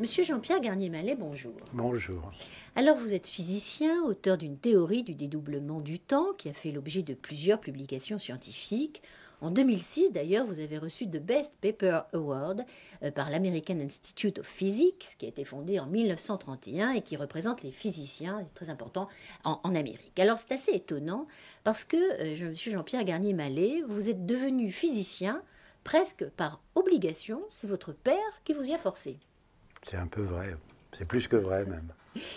Monsieur Jean-Pierre Garnier-Mallet, bonjour. Bonjour. Alors, vous êtes physicien, auteur d'une théorie du dédoublement du temps qui a fait l'objet de plusieurs publications scientifiques. En 2006, d'ailleurs, vous avez reçu The Best Paper Award euh, par l'American Institute of Physics, qui a été fondé en 1931 et qui représente les physiciens, très important, en, Amérique. Alors, c'est assez étonnant parce que, euh, monsieur Jean-Pierre Garnier-Mallet, vous êtes devenu physicien presque par obligation, c'est votre père qui vous y a forcé. C'est un peu vrai. C'est plus que vrai même.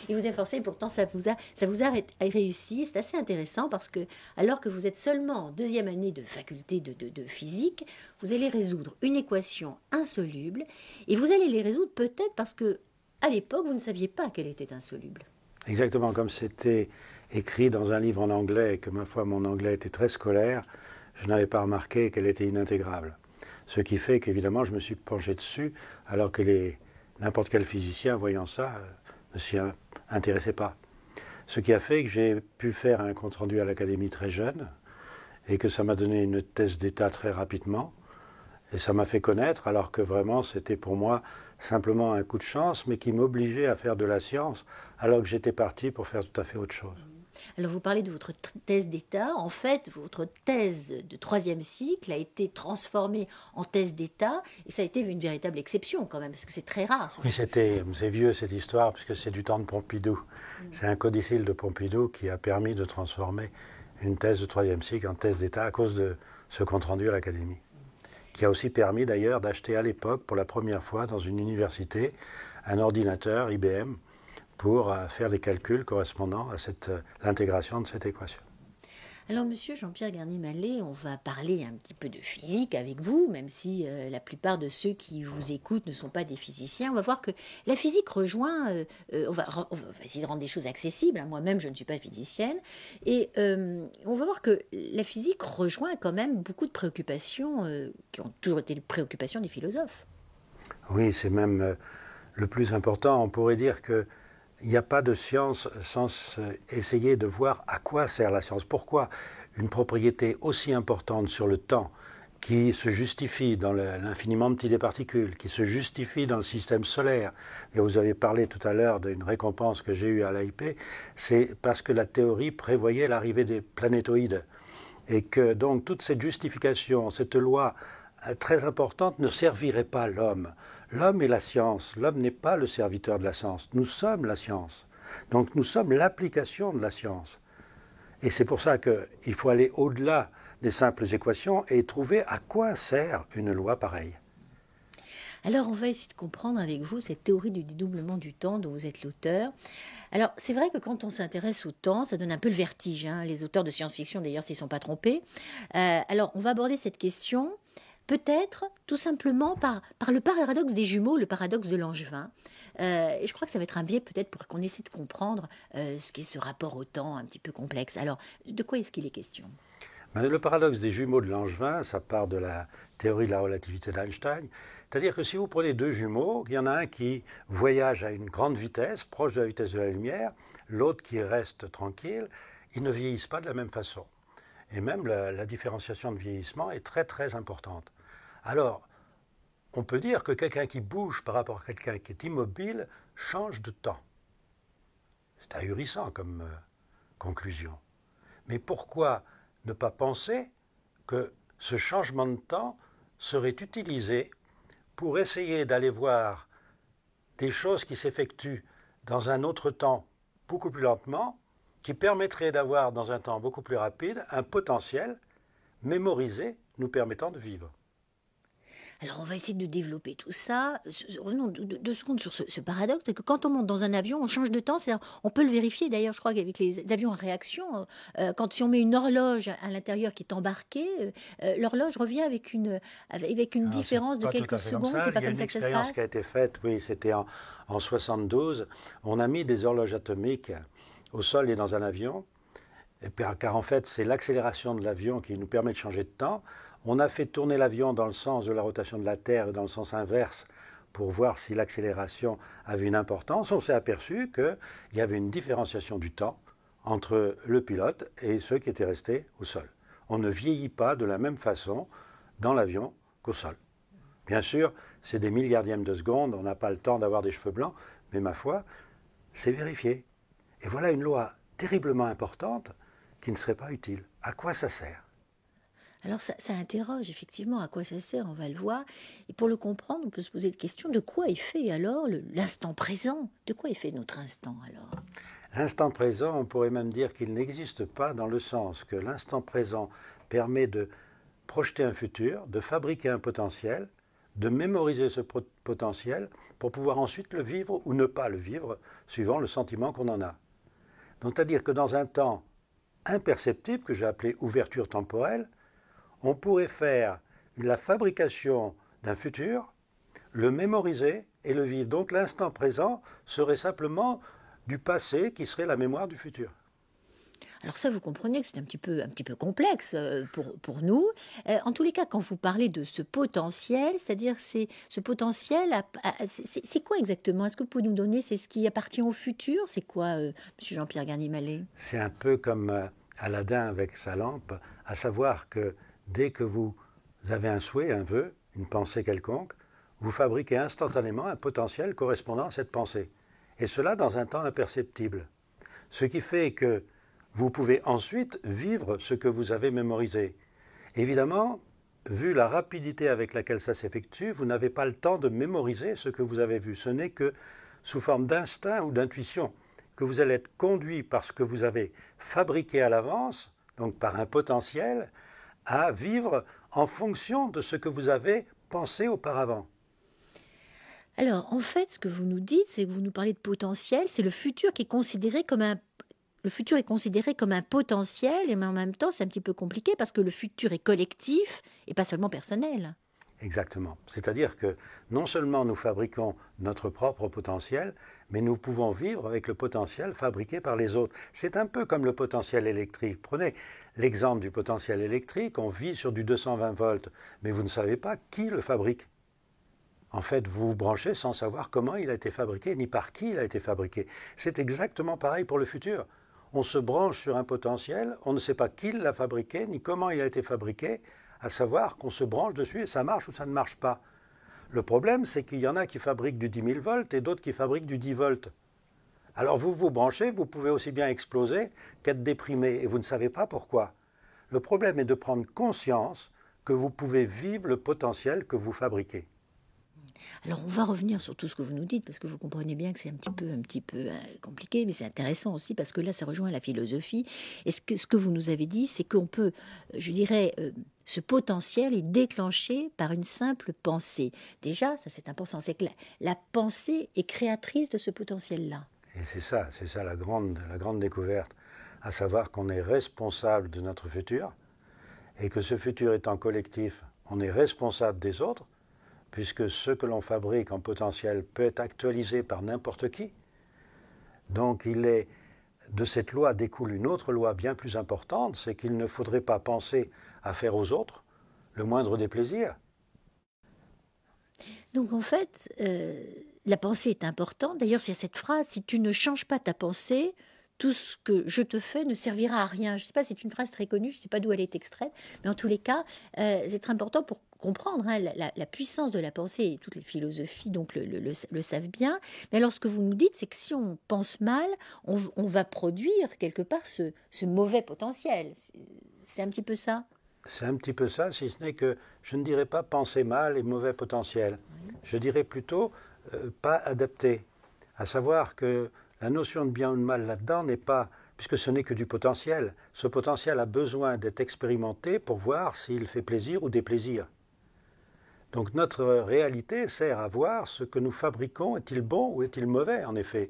Il vous forcé, pourtant ça vous a, ça vous a réussi. C'est assez intéressant parce que, alors que vous êtes seulement en deuxième année de faculté de, de, de physique, vous allez résoudre une équation insoluble et vous allez les résoudre peut-être parce que, à l'époque, vous ne saviez pas qu'elle était insoluble. Exactement, comme c'était écrit dans un livre en anglais et que, ma foi, mon anglais était très scolaire, je n'avais pas remarqué qu'elle était inintégrable. Ce qui fait qu'évidemment, je me suis penché dessus alors que les N'importe quel physicien voyant ça euh, ne s'y intéressait pas. Ce qui a fait que j'ai pu faire un compte-rendu à l'académie très jeune et que ça m'a donné une thèse d'état très rapidement. Et ça m'a fait connaître alors que vraiment c'était pour moi simplement un coup de chance mais qui m'obligeait à faire de la science alors que j'étais parti pour faire tout à fait autre chose. Alors vous parlez de votre thèse d'État. En fait, votre thèse de troisième cycle a été transformée en thèse d'État et ça a été une véritable exception quand même, parce que c'est très rare. oui, c'était, c'est vieux cette histoire, puisque c'est du temps de Pompidou. Mm. C'est un codicile de Pompidou qui a permis de transformer une thèse de troisième cycle en thèse d'État à cause de ce compte rendu à l'Académie qui a aussi permis d'ailleurs d'acheter à l'époque, pour la première fois dans une université, un ordinateur IBM pour euh, faire des calculs correspondant à euh, l'intégration de cette équation. Alors, monsieur Jean-Pierre Garnier-Mallet, on va parler un petit peu de physique avec vous, même si euh, la plupart de ceux qui vous écoutent ne sont pas des physiciens. On va voir que la physique rejoint. on, va, essayer de rendre des choses accessibles. Hein, moi-même, je ne suis pas physicienne. Et on va voir que la physique rejoint quand même beaucoup de préoccupations qui ont toujours été les préoccupations des philosophes. Oui, c'est même le plus important. On pourrait dire que il n'y a pas de science sans essayer de voir à quoi sert la science. Pourquoi une propriété aussi importante sur le temps, qui se justifie dans l'infiniment petit des particules, qui se justifie dans le système solaire. Et vous avez parlé tout à l'heure d'une récompense que j'ai eue à l'AIP, c'est parce que la théorie prévoyait l'arrivée des planétoïdes. Et que donc toute cette justification, cette loi très importante ne servirait pas l'homme. L'homme est la science, l'homme n'est pas le serviteur de la science, nous sommes la science. Donc nous sommes l'application de la science. Et c'est pour ça qu'il faut aller au-delà des simples équations et trouver à quoi sert une loi pareille. Alors on va essayer de comprendre avec vous cette théorie du dédoublement du temps dont vous êtes l'auteur. Alors c'est vrai que quand on s'intéresse au temps, ça donne un peu le vertige. Hein. Les auteurs de science-fiction d'ailleurs s'y sont pas trompés. Euh, alors on va aborder cette question Peut-être tout simplement par, par le paradoxe des jumeaux, le paradoxe de Langevin. Euh, et je crois que ça va être un biais peut-être pour qu'on essaie de comprendre euh, ce qu'est ce rapport au temps un petit peu complexe. Alors, de quoi est-ce qu'il est question ben, le paradoxe des jumeaux de Langevin, ça part de la théorie de la relativité d'Einstein. C'est-à-dire que si vous prenez deux jumeaux, il y en a un qui voyage à une grande vitesse, proche de la vitesse de la lumière, l'autre qui reste tranquille, ils ne vieillissent pas de la même façon. Et même la différenciation de vieillissement est très très importante. Alors, on peut dire que quelqu'un qui bouge par rapport à quelqu'un qui est immobile change de temps. C'est ahurissant comme euh, conclusion. Mais pourquoi ne pas penser que ce changement de temps serait utilisé pour essayer d'aller voir des choses qui s'effectuent dans un autre temps beaucoup plus lentement, qui permettrait d'avoir dans un temps beaucoup plus rapide un potentiel mémorisé nous permettant de vivre. Alors on va essayer de développer tout ça. Revenons deux secondes sur ce, paradoxe, que quand on monte dans un avion, on change de temps. On peut le vérifier d'ailleurs, je crois qu'avec les avions à réaction, euh, euh, quand si on met une horloge à, l'intérieur qui est embarquée, euh, l'horloge revient avec une, avec une ah, différence de quelques secondes. C'est pas comme ça que ça se Une expérience qui a été faite, oui, c'était en, en 72. On a mis des horloges atomiques au sol et dans un avion. car en fait, c'est l'accélération de l'avion qui nous permet de changer de temps. On a fait tourner l'avion dans le sens de la rotation de la Terre et dans le sens inverse pour voir si l'accélération avait une importance. On s'est aperçu qu'il y avait une différenciation du temps entre le pilote et ceux qui étaient restés au sol. On ne vieillit pas de la même façon dans l'avion qu'au sol. Bien sûr, c'est des milliardièmes de seconde, on n'a pas le temps d'avoir des cheveux blancs, mais ma foi, c'est vérifié. Et voilà une loi terriblement importante qui ne serait pas utile. À quoi ça sert alors ça, interroge effectivement à quoi ça sert, on va le voir. Et pour le comprendre, on peut se poser la question de quoi est fait alors l'instant présent De quoi est fait notre instant alors L'instant présent, on pourrait même dire qu'il n'existe pas dans le sens que l'instant présent permet de projeter un futur, de fabriquer un potentiel, de mémoriser ce potentiel pour pouvoir ensuite le vivre ou ne pas le vivre suivant le sentiment qu'on en a. Donc c'est-à-dire que dans un temps imperceptible que j'ai appelé ouverture temporelle, on pourrait faire la fabrication d'un futur, le mémoriser et le vivre. Donc l'instant présent serait simplement du passé qui serait la mémoire du futur. Alors ça, vous comprenez que c'est un petit peu, un petit peu complexe euh, pour, nous. Euh, en tous les cas, quand vous parlez de ce potentiel, c'est-à-dire c'est ce potentiel, c'est quoi exactement Est-ce que vous pouvez nous donner C'est ce qui appartient au futur C'est quoi, euh, M. Jean-Pierre Garnier-Mallet C'est un peu comme Aladdin avec sa lampe, à savoir que dès que vous avez un souhait, un vœu, une pensée quelconque, vous fabriquez instantanément un potentiel correspondant à cette pensée, et cela dans un temps imperceptible. Ce qui fait que vous pouvez ensuite vivre ce que vous avez mémorisé. Évidemment, vu la rapidité avec laquelle ça s'effectue, vous n'avez pas le temps de mémoriser ce que vous avez vu. Ce n'est que sous forme d'instinct ou d'intuition que vous allez être conduit par ce que vous avez fabriqué à l'avance, donc par un potentiel, à vivre en fonction de ce que vous avez pensé auparavant. Alors, en fait, ce que vous nous dites, c'est que vous nous parlez de potentiel, c'est le futur qui est considéré comme un le futur est considéré comme un potentiel, mais en même temps, c'est un petit peu compliqué parce que le futur est collectif et pas seulement personnel. Exactement. C'est-à-dire que non seulement nous fabriquons notre propre potentiel, mais nous pouvons vivre avec le potentiel fabriqué par les autres. C'est un peu comme le potentiel électrique. Prenez l'exemple du potentiel électrique, on vit sur du 220 volts, mais vous ne savez pas qui le fabrique. En fait, vous vous branchez sans savoir comment il a été fabriqué, ni par qui il a été fabriqué. C'est exactement pareil pour le futur. On se branche sur un potentiel, on ne sait pas qui l'a fabriqué, ni comment il a été fabriqué, à savoir qu'on se branche dessus et ça marche ou ça ne marche pas. Le problème, c'est qu'il y en a qui fabriquent du 10 000 volts et d'autres qui fabriquent du 10 volts. Alors vous vous branchez, vous pouvez aussi bien exploser qu'être déprimé et vous ne savez pas pourquoi. Le problème est de prendre conscience que vous pouvez vivre le potentiel que vous fabriquez. Alors on va revenir sur tout ce que vous nous dites parce que vous comprenez bien que c'est un petit peu un petit peu euh, compliqué mais c'est intéressant aussi parce que là ça rejoint la philosophie et ce que vous nous avez dit c'est qu'on peut euh, je dirais euh, ce potentiel est déclenché par une simple pensée. Déjà, ça c'est important, c'est que la, la, pensée est créatrice de ce potentiel-là. Et c'est ça, c'est ça la grande, la grande découverte, à savoir qu'on est responsable de notre futur et que ce futur étant collectif, on est responsable des autres, puisque ce que l'on fabrique en potentiel peut être actualisé par n'importe qui. Donc il est, de cette loi découle une autre loi bien plus importante, c'est qu'il ne faudrait pas penser à faire aux autres le moindre des plaisirs. Donc en fait, euh, la pensée est importante. D'ailleurs, c'est cette phrase, si tu ne changes pas ta pensée, tout ce que je te fais ne servira à rien. Je ne sais pas, c'est une phrase très connue, je ne sais pas d'où elle est extraite, mais en tous les cas, euh, c'est très important pour comprendre hein, la, puissance de la pensée, et toutes les philosophies donc le, savent bien. Mais alors ce que vous nous dites, c'est que si on pense mal, on, va produire quelque part ce mauvais potentiel. C'est un petit peu ça c'est un petit peu ça, si ce n'est que je ne dirais pas penser mal et mauvais potentiel. Je dirais plutôt euh, pas adapté. À savoir que la notion de bien ou de mal là-dedans n'est pas, puisque ce n'est que du potentiel. Ce potentiel a besoin d'être expérimenté pour voir s'il fait plaisir ou déplaisir. Donc notre réalité sert à voir ce que nous fabriquons, est-il bon ou est-il mauvais en effet.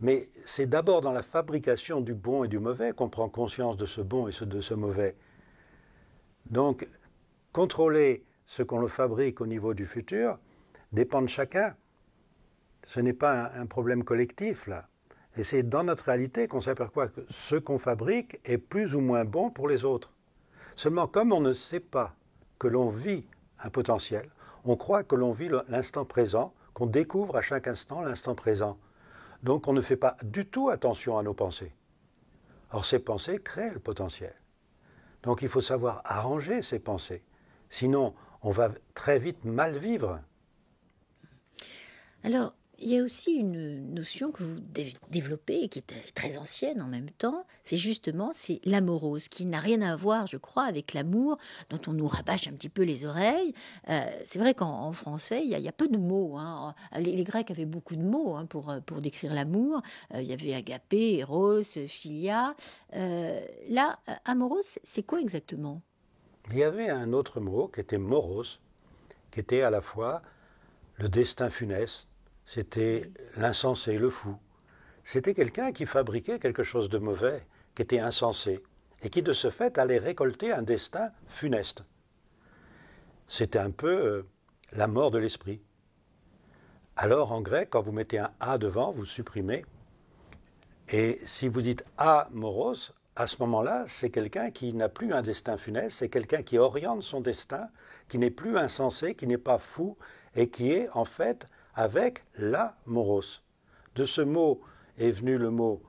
Mais c'est d'abord dans la fabrication du bon et du mauvais qu'on prend conscience de ce bon et de ce mauvais. Donc, contrôler ce qu'on le fabrique au niveau du futur dépend de chacun. Ce n'est pas un, problème collectif, là. Et c'est dans notre réalité qu'on s'aperçoit que ce qu'on fabrique est plus ou moins bon pour les autres. Seulement, comme on ne sait pas que l'on vit un potentiel, on croit que l'on vit l'instant présent, qu'on découvre à chaque instant l'instant présent. Donc on ne fait pas du tout attention à nos pensées. Or, ces pensées créent le potentiel. Donc il faut savoir arranger ses pensées. Sinon, on va très vite mal vivre. Alors, il y a aussi une notion que vous développez et qui est très ancienne en même temps, c'est justement c'est l'amorose, qui n'a rien à voir, je crois, avec l'amour dont on nous rabâche un petit peu les oreilles. Euh, c'est vrai qu'en français, il y, a, peu de mots. Hein. Les, Grecs avaient beaucoup de mots hein, pour, pour décrire l'amour. Euh, il y avait agapé, eros, philia. Euh, là, amorose, c'est quoi exactement Il y avait un autre mot qui était moros, qui était à la fois le destin funeste, c'était l'insensé, le fou. C'était quelqu'un qui fabriquait quelque chose de mauvais, qui était insensé, et qui de ce fait allait récolter un destin funeste. C'était un peu euh, la mort de l'esprit. Alors en grec, quand vous mettez un A devant, vous supprimez. Et si vous dites A morose à ce moment-là, c'est quelqu'un qui n'a plus un destin funeste, c'est quelqu'un qui oriente son destin, qui n'est plus insensé, qui n'est pas fou, et qui est en fait avec la moros. De ce mot est venu le mot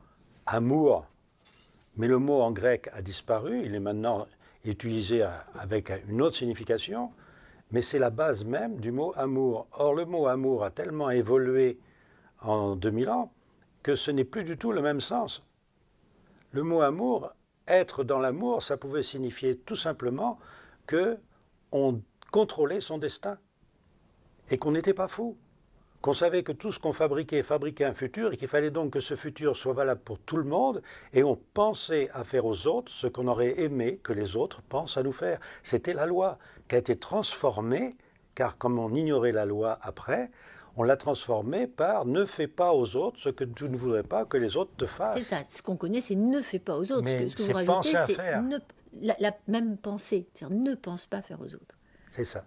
amour, mais le mot en grec a disparu, il est maintenant utilisé avec une autre signification, mais c'est la base même du mot amour. Or, le mot amour a tellement évolué en 2000 ans que ce n'est plus du tout le même sens. Le mot amour, être dans l'amour, ça pouvait signifier tout simplement que on contrôlait son destin et qu'on n'était pas fou qu'on savait que tout ce qu'on fabriquait fabriquait un futur et qu'il fallait donc que ce futur soit valable pour tout le monde et on pensait à faire aux autres ce qu'on aurait aimé que les autres pensent à nous faire. C'était la loi qui a été transformée, car comme on ignorait la loi après, on l'a transformée par ne fais pas aux autres ce que tu ne voudrais pas que les autres te fassent. C'est ça, ce qu'on connaît c'est ne fais pas aux autres. Mais ce que, ce que c'est la, même pensée, c'est-à-dire ne pense pas faire aux autres. C'est ça.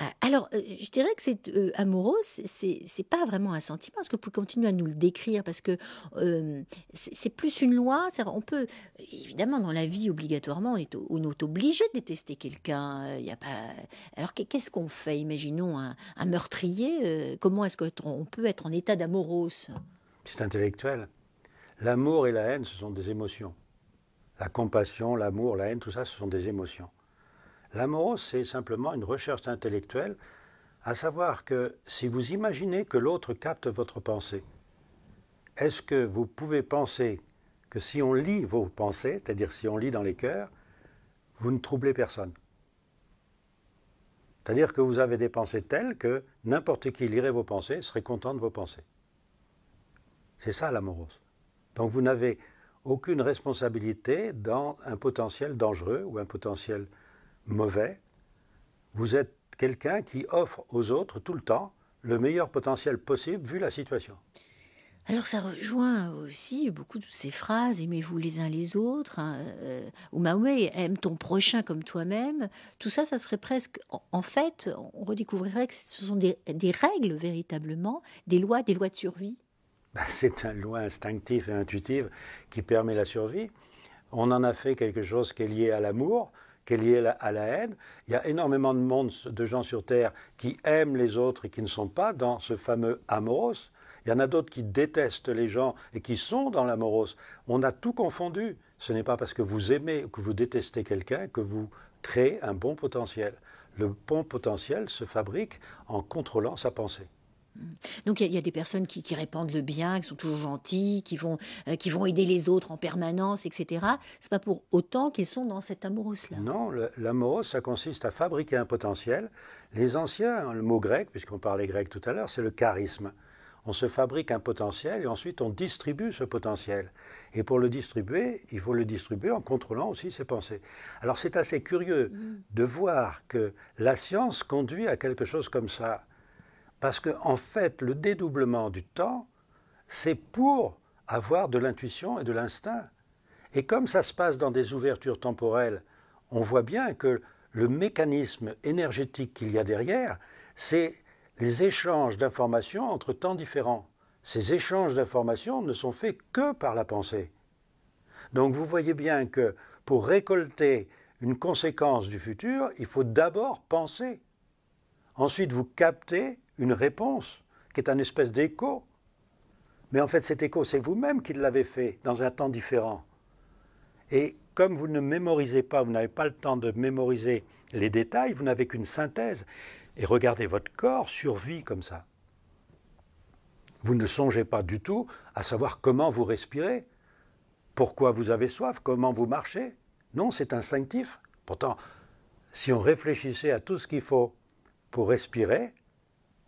Ah, alors, euh, je dirais que c'est amoros, euh, amoureux, c'est pas vraiment un sentiment, Est-ce que vous continuez à nous le décrire, parce que euh, c'est plus une loi. On peut, évidemment, dans la vie, obligatoirement, on est, obligé de détester quelqu'un. Il a pas. Alors, qu'est-ce qu'on fait Imaginons un, meurtrier. comment est-ce qu'on peut être en état d'amoureux C'est intellectuel. L'amour et la haine, ce sont des émotions. La compassion, l'amour, la haine, tout ça, ce sont des émotions. L'amoros, c'est simplement une recherche intellectuelle, à savoir que si vous imaginez que l'autre capte votre pensée, est-ce que vous pouvez penser que si on lit vos pensées, c'est-à-dire si on lit dans les cœurs, vous ne troublez personne C'est-à-dire que vous avez des pensées telles que n'importe qui lirait vos pensées serait content de vos pensées. C'est ça l'amoros. Donc vous n'avez aucune responsabilité dans un potentiel dangereux ou un potentiel mauvais, vous êtes quelqu'un qui offre aux autres tout le temps le meilleur potentiel possible vu la situation. Alors ça rejoint aussi beaucoup de ces phrases aimez-vous les uns les autres hein, euh, ou Mahomet aime ton prochain comme toi-même. Tout ça, ça serait presque en, fait, on redécouvrirait que ce sont des, règles véritablement, des lois, des lois de survie. Ben, c'est une loi instinctive et intuitive qui permet la survie. On en a fait quelque chose qui est lié à l'amour qui est liée à la haine. Il y a énormément de monde, de gens sur Terre qui aiment les autres et qui ne sont pas dans ce fameux amoros. Il y en a d'autres qui détestent les gens et qui sont dans l'amoros. On a tout confondu. Ce n'est pas parce que vous aimez ou que vous détestez quelqu'un que vous créez un bon potentiel. Le bon potentiel se fabrique en contrôlant sa pensée. Mm. Donc il y, a des personnes qui, répandent le bien, qui sont toujours gentilles, qui vont, euh, aider les autres en permanence, etc. Ce n'est pas pour autant qu'ils sont dans cet amoros là Non, l'amoros, ça consiste à fabriquer un potentiel. Les anciens, hein, le mot grec, puisqu'on parlait grec tout à l'heure, c'est le charisme. On se fabrique un potentiel et ensuite on distribue ce potentiel. Et pour le distribuer, il faut le distribuer en contrôlant aussi ses pensées. Alors c'est assez curieux mm. de voir que la science conduit à quelque chose comme ça parce qu'en en fait, le dédoublement du temps, c'est pour avoir de l'intuition et de l'instinct. Et comme ça se passe dans des ouvertures temporelles, on voit bien que le mécanisme énergétique qu'il y a derrière, c'est les échanges d'informations entre temps différents. Ces échanges d'informations ne sont faits que par la pensée. Donc vous voyez bien que pour récolter une conséquence du futur, il faut d'abord penser. Ensuite, vous captez une réponse qui est un espèce d'écho. Mais en fait, cet écho, c'est vous-même qui l'avez fait dans un temps différent. Et comme vous ne mémorisez pas, vous n'avez pas le temps de mémoriser les détails, vous n'avez qu'une synthèse. Et regardez, votre corps survit comme ça. Vous ne songez pas du tout à savoir comment vous respirez, pourquoi vous avez soif, comment vous marchez. Non, c'est instinctif. Pourtant, si on réfléchissait à tout ce qu'il faut pour respirer,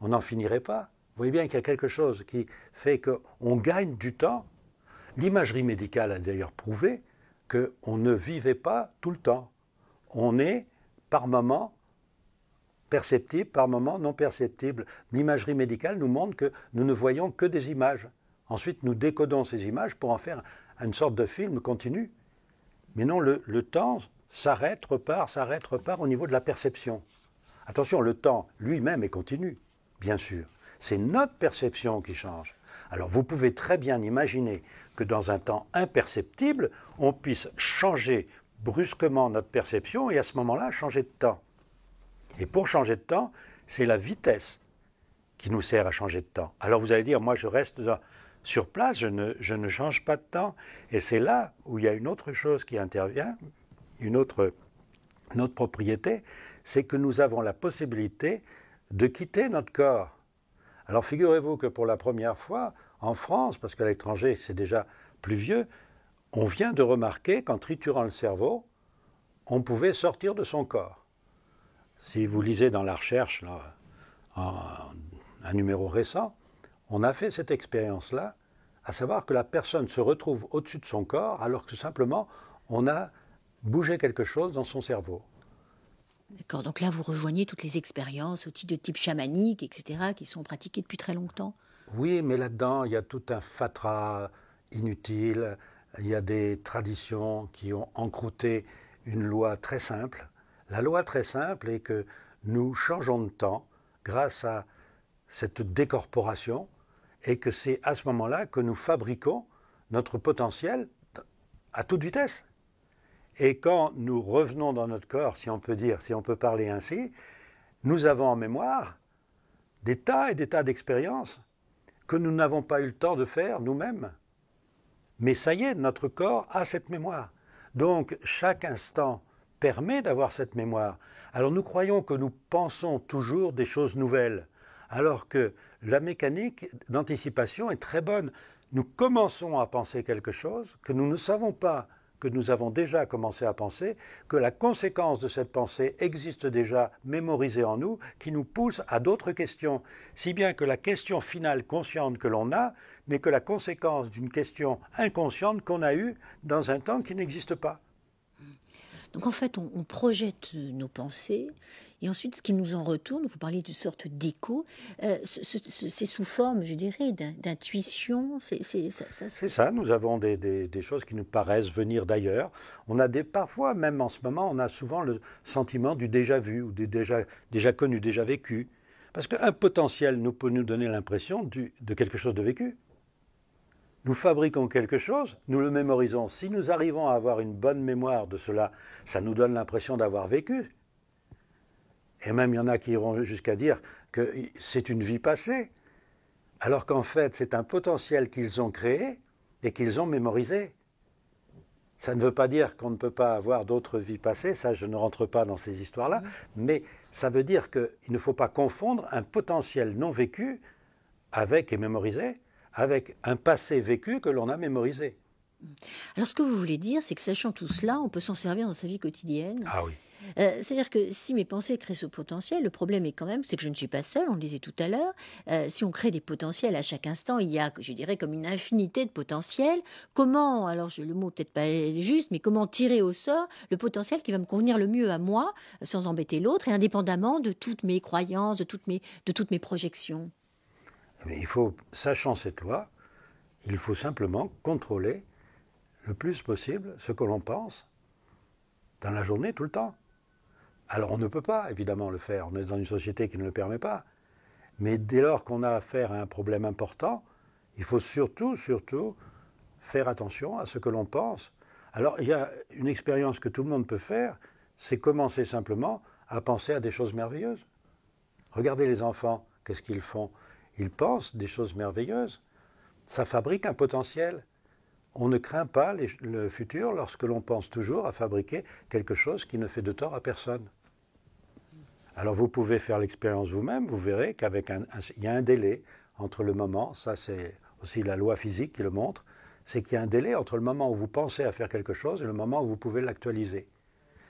on n'en finirait pas. Vous voyez bien qu'il y a quelque chose qui fait qu'on gagne du temps. L'imagerie médicale a d'ailleurs prouvé qu'on ne vivait pas tout le temps. On est par moment perceptible, par moments, non perceptible. L'imagerie médicale nous montre que nous ne voyons que des images. Ensuite, nous décodons ces images pour en faire une sorte de film continu. Mais non, le, le temps s'arrête, repart, s'arrête, repart au niveau de la perception. Attention, le temps lui-même est continu bien sûr. C'est notre perception qui change. Alors vous pouvez très bien imaginer que dans un temps imperceptible, on puisse changer brusquement notre perception et à ce moment-là changer de temps. Et pour changer de temps, c'est la vitesse qui nous sert à changer de temps. Alors vous allez dire, moi je reste sur place, je ne, change pas de temps. Et c'est là où il y a une autre chose qui intervient, une autre, une autre propriété, c'est que nous avons la possibilité de quitter notre corps. Alors figurez-vous que pour la première fois, en France, parce qu'à l'étranger c'est déjà plus vieux, on vient de remarquer qu'en triturant le cerveau, on pouvait sortir de son corps. Si vous lisez dans la recherche un numéro récent, on a fait cette expérience-là, à savoir que la personne se retrouve au-dessus de son corps alors que simplement on a bougé quelque chose dans son cerveau donc là vous rejoignez toutes les expériences, outils de type chamanique, etc., qui sont pratiquées depuis très longtemps. Oui, mais là-dedans, il y a tout un fatras inutile, il y a des traditions qui ont encrouté une loi très simple. La loi très simple est que nous changeons de temps grâce à cette décorporation et que c'est à ce moment-là que nous fabriquons notre potentiel à toute vitesse. Et quand nous revenons dans notre corps, si on peut dire, si on peut parler ainsi, nous avons en mémoire des tas et des tas d'expériences que nous n'avons pas eu le temps de faire nous-mêmes. Mais ça y est, notre corps a cette mémoire. Donc chaque instant permet d'avoir cette mémoire. Alors nous croyons que nous pensons toujours des choses nouvelles, alors que la mécanique d'anticipation est très bonne. Nous commençons à penser quelque chose que nous ne savons pas que nous avons déjà commencé à penser, que la conséquence de cette pensée existe déjà mémorisée en nous, qui nous pousse à d'autres questions, si bien que la question finale consciente que l'on a n'est que la conséquence d'une question inconsciente qu'on a eue dans un temps qui n'existe pas. Donc en fait, on, projette euh, nos pensées et ensuite ce qui nous en retourne, vous parlez d'une sorte d'écho, euh, c'est sous forme, je dirais, d'intuition. C'est ça, nous avons des, choses qui nous paraissent venir d'ailleurs. On a des, parfois, même en ce moment, on a souvent le sentiment du déjà vu ou du déjà, déjà connu, déjà vécu. Parce qu'un potentiel nous peut nous donner l'impression de quelque chose de vécu. Nous fabriquons quelque chose, nous le mémorisons. Si nous arrivons à avoir une bonne mémoire de cela, ça nous donne l'impression d'avoir vécu. Et même il y en a qui iront jusqu'à dire que c'est une vie passée, alors qu'en fait c'est un potentiel qu'ils ont créé et qu'ils ont mémorisé. Ça ne veut pas dire qu'on ne peut pas avoir d'autres vies passées, ça je ne rentre pas dans ces histoires-là, mais ça veut dire qu'il ne faut pas confondre un potentiel non vécu avec et mémorisé avec un passé vécu que l'on a mémorisé. Alors ce que vous voulez dire, c'est que sachant tout cela, on peut s'en servir dans sa vie quotidienne. Ah oui. Euh, c'est-à-dire que si mes pensées créent ce potentiel, le problème est quand même, c'est que je ne suis pas seul, on le disait tout à l'heure. Euh, si on crée des potentiels à chaque instant, il y a, je dirais, comme une infinité de potentiels. Comment, alors je, le mot peut-être pas juste, mais comment tirer au sort le potentiel qui va me convenir le mieux à moi, sans embêter l'autre, et indépendamment de toutes mes croyances, de toutes mes, de toutes mes projections mais il faut, sachant cette loi, il faut simplement contrôler le plus possible ce que l'on pense dans la journée, tout le temps. Alors on ne peut pas, évidemment, le faire. On est dans une société qui ne le permet pas. Mais dès lors qu'on a affaire à un problème important, il faut surtout, surtout faire attention à ce que l'on pense. Alors il y a une expérience que tout le monde peut faire, c'est commencer simplement à penser à des choses merveilleuses. Regardez les enfants, qu'est-ce qu'ils font il pense des choses merveilleuses. Ça fabrique un potentiel. On ne craint pas le futur lorsque l'on pense toujours à fabriquer quelque chose qui ne fait de tort à personne. Alors vous pouvez faire l'expérience vous-même, vous verrez qu'avec un, il y a un délai entre le moment, ça c'est aussi la loi physique qui le montre, c'est qu'il y a un délai entre le moment où vous pensez à faire quelque chose et le moment où vous pouvez l'actualiser.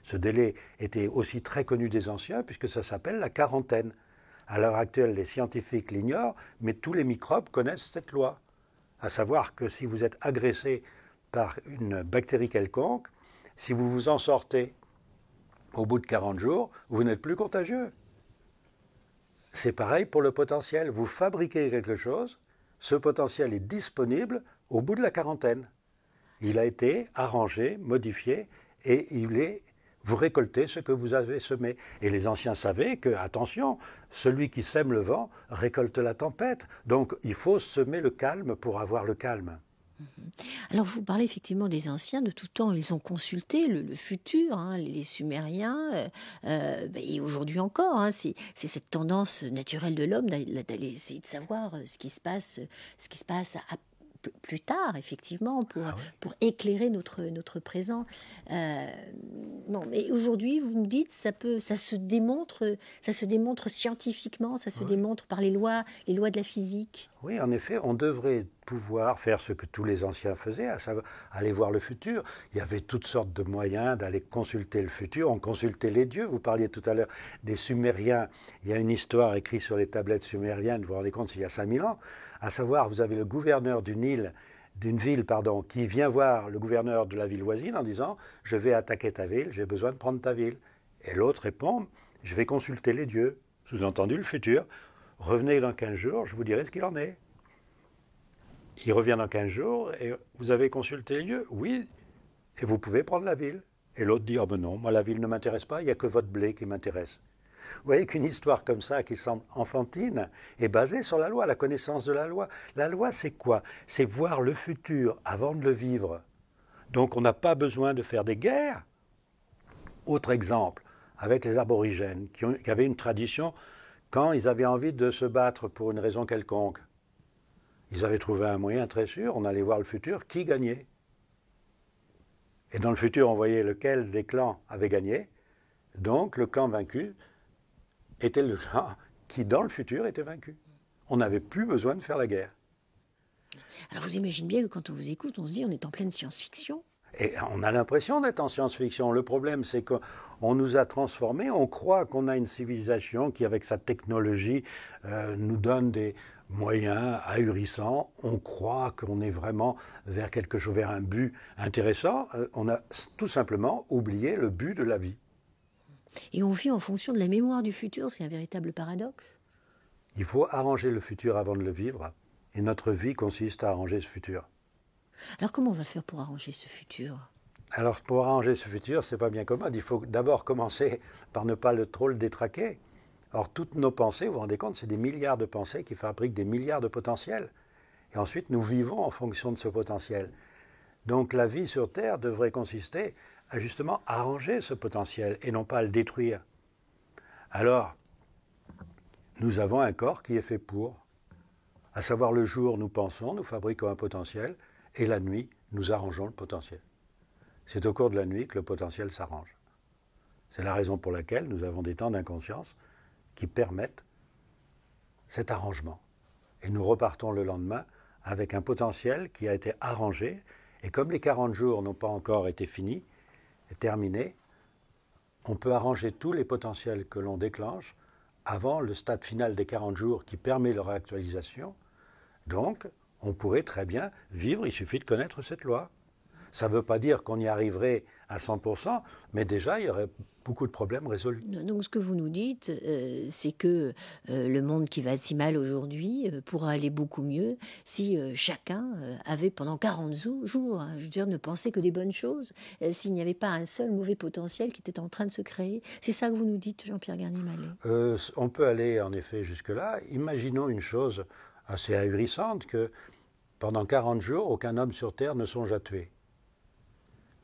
Ce délai était aussi très connu des anciens puisque ça s'appelle la quarantaine. À l'heure actuelle, les scientifiques l'ignorent, mais tous les microbes connaissent cette loi. À savoir que si vous êtes agressé par une bactérie quelconque, si vous vous en sortez au bout de 40 jours, vous n'êtes plus contagieux. C'est pareil pour le potentiel. Vous fabriquez quelque chose, ce potentiel est disponible au bout de la quarantaine. Il a été arrangé, modifié, et il est vous récoltez ce que vous avez semé. Et les anciens savaient que, attention, celui qui sème le vent récolte la tempête. Donc il faut semer le calme pour avoir le calme. Mhm. Alors vous parlez effectivement des anciens, de tout temps ils ont consulté le, futur, hein, les Sumériens, euh, euh, bah, et aujourd'hui encore, hein. c'est cette tendance naturelle de l'homme d'aller essayer de savoir euh, ce qui se passe, ce qui se passe plus tard, effectivement, pour, ah pour éclairer notre, notre présent. Euh, non, mais aujourd'hui, vous me dites, ça, peut, ça, se démontre, ça se démontre scientifiquement, ça se démontre par les lois, les lois de la physique. Oui, en effet, on devrait pouvoir faire ce que tous les anciens faisaient, à aller voir le futur. Il y avait toutes sortes de moyens d'aller consulter le futur. On consultait les dieux. Vous parliez tout à l'heure des Sumériens. Il y a une histoire écrite sur les tablettes sumériennes, vous vous rendez compte, il y a 5000 ans à savoir vous avez le gouverneur d'une île d'une ville pardon, qui vient voir le gouverneur de la ville voisine en disant Je vais attaquer ta ville, j'ai besoin de prendre ta ville. Et l'autre répond Je vais consulter les dieux, sous-entendu le futur. Revenez dans 15 jours, je vous dirai ce qu'il en est. Il revient dans 15 jours et vous avez consulté les dieux Oui, et vous pouvez prendre la ville. Et l'autre dit Ah ben non, moi la ville ne m'intéresse pas, il n'y a que votre blé qui m'intéresse. Vous voyez qu'une histoire comme ça, qui semble enfantine, est basée sur la loi, la connaissance de la loi. La loi, c'est quoi C'est voir le futur avant de le vivre. Donc on n'a pas besoin de faire des guerres. Autre exemple, avec les aborigènes, qui, avaient une tradition, quand ils avaient envie de se battre pour une raison quelconque, ils avaient trouvé un moyen très sûr, on allait voir le futur, qui gagnait. Et dans le futur, on voyait lequel des clans avait gagné. Donc le clan vaincu était le genre qui, dans le futur, était vaincu. On n'avait plus besoin de faire la guerre. Alors vous imaginez bien que quand on vous écoute, on se dit on est en pleine science-fiction. Et on a l'impression d'être en science-fiction. Le problème, c'est qu'on nous a transformés. On croit qu'on a une civilisation qui, avec sa technologie, euh, nous donne des moyens ahurissants. On croit qu'on est vraiment vers quelque chose, vers un but intéressant. Euh, on a tout simplement oublié le but de la vie. Et on vit en fonction de la mémoire du futur, c'est un véritable paradoxe. Il faut arranger le futur avant de le vivre, et notre vie consiste à arranger ce futur. Alors comment on va faire pour arranger ce futur Alors pour arranger ce futur, c'est pas bien commode. Il faut d'abord commencer par ne pas le trop le détraquer. Or, toutes nos pensées, vous vous rendez compte, c'est des milliards de pensées qui fabriquent des milliards de potentiels. Et ensuite, nous vivons en fonction de ce potentiel. Donc la vie sur Terre devrait consister à justement arranger ce potentiel et non pas le détruire. Alors, nous avons un corps qui est fait pour. À savoir, le jour, nous pensons, nous fabriquons un potentiel, et la nuit, nous arrangeons le potentiel. C'est au cours de la nuit que le potentiel s'arrange. C'est la raison pour laquelle nous avons des temps d'inconscience qui permettent cet arrangement. Et nous repartons le lendemain avec un potentiel qui a été arrangé, et comme les 40 jours n'ont pas encore été finis, Terminé, on peut arranger tous les potentiels que l'on déclenche avant le stade final des 40 jours qui permet leur actualisation. Donc, on pourrait très bien vivre, il suffit de connaître cette loi. Ça ne veut pas dire qu'on y arriverait à 100%, mais déjà, il y aurait beaucoup de problèmes résolus. Donc ce que vous nous dites, euh, c'est que euh, le monde qui va si mal aujourd'hui euh, pourra aller beaucoup mieux si chacun avait pendant 40 jours, hein, je veux dire, ne pensait que des bonnes choses, s'il n'y avait pas un seul mauvais potentiel qui était en train de se créer. C'est ça que vous nous dites, Jean-Pierre Garnier-Mallet On peut aller en effet jusque-là. Imaginons une chose assez ahurissante, que pendant 40 jours, aucun homme sur Terre ne songe à tuer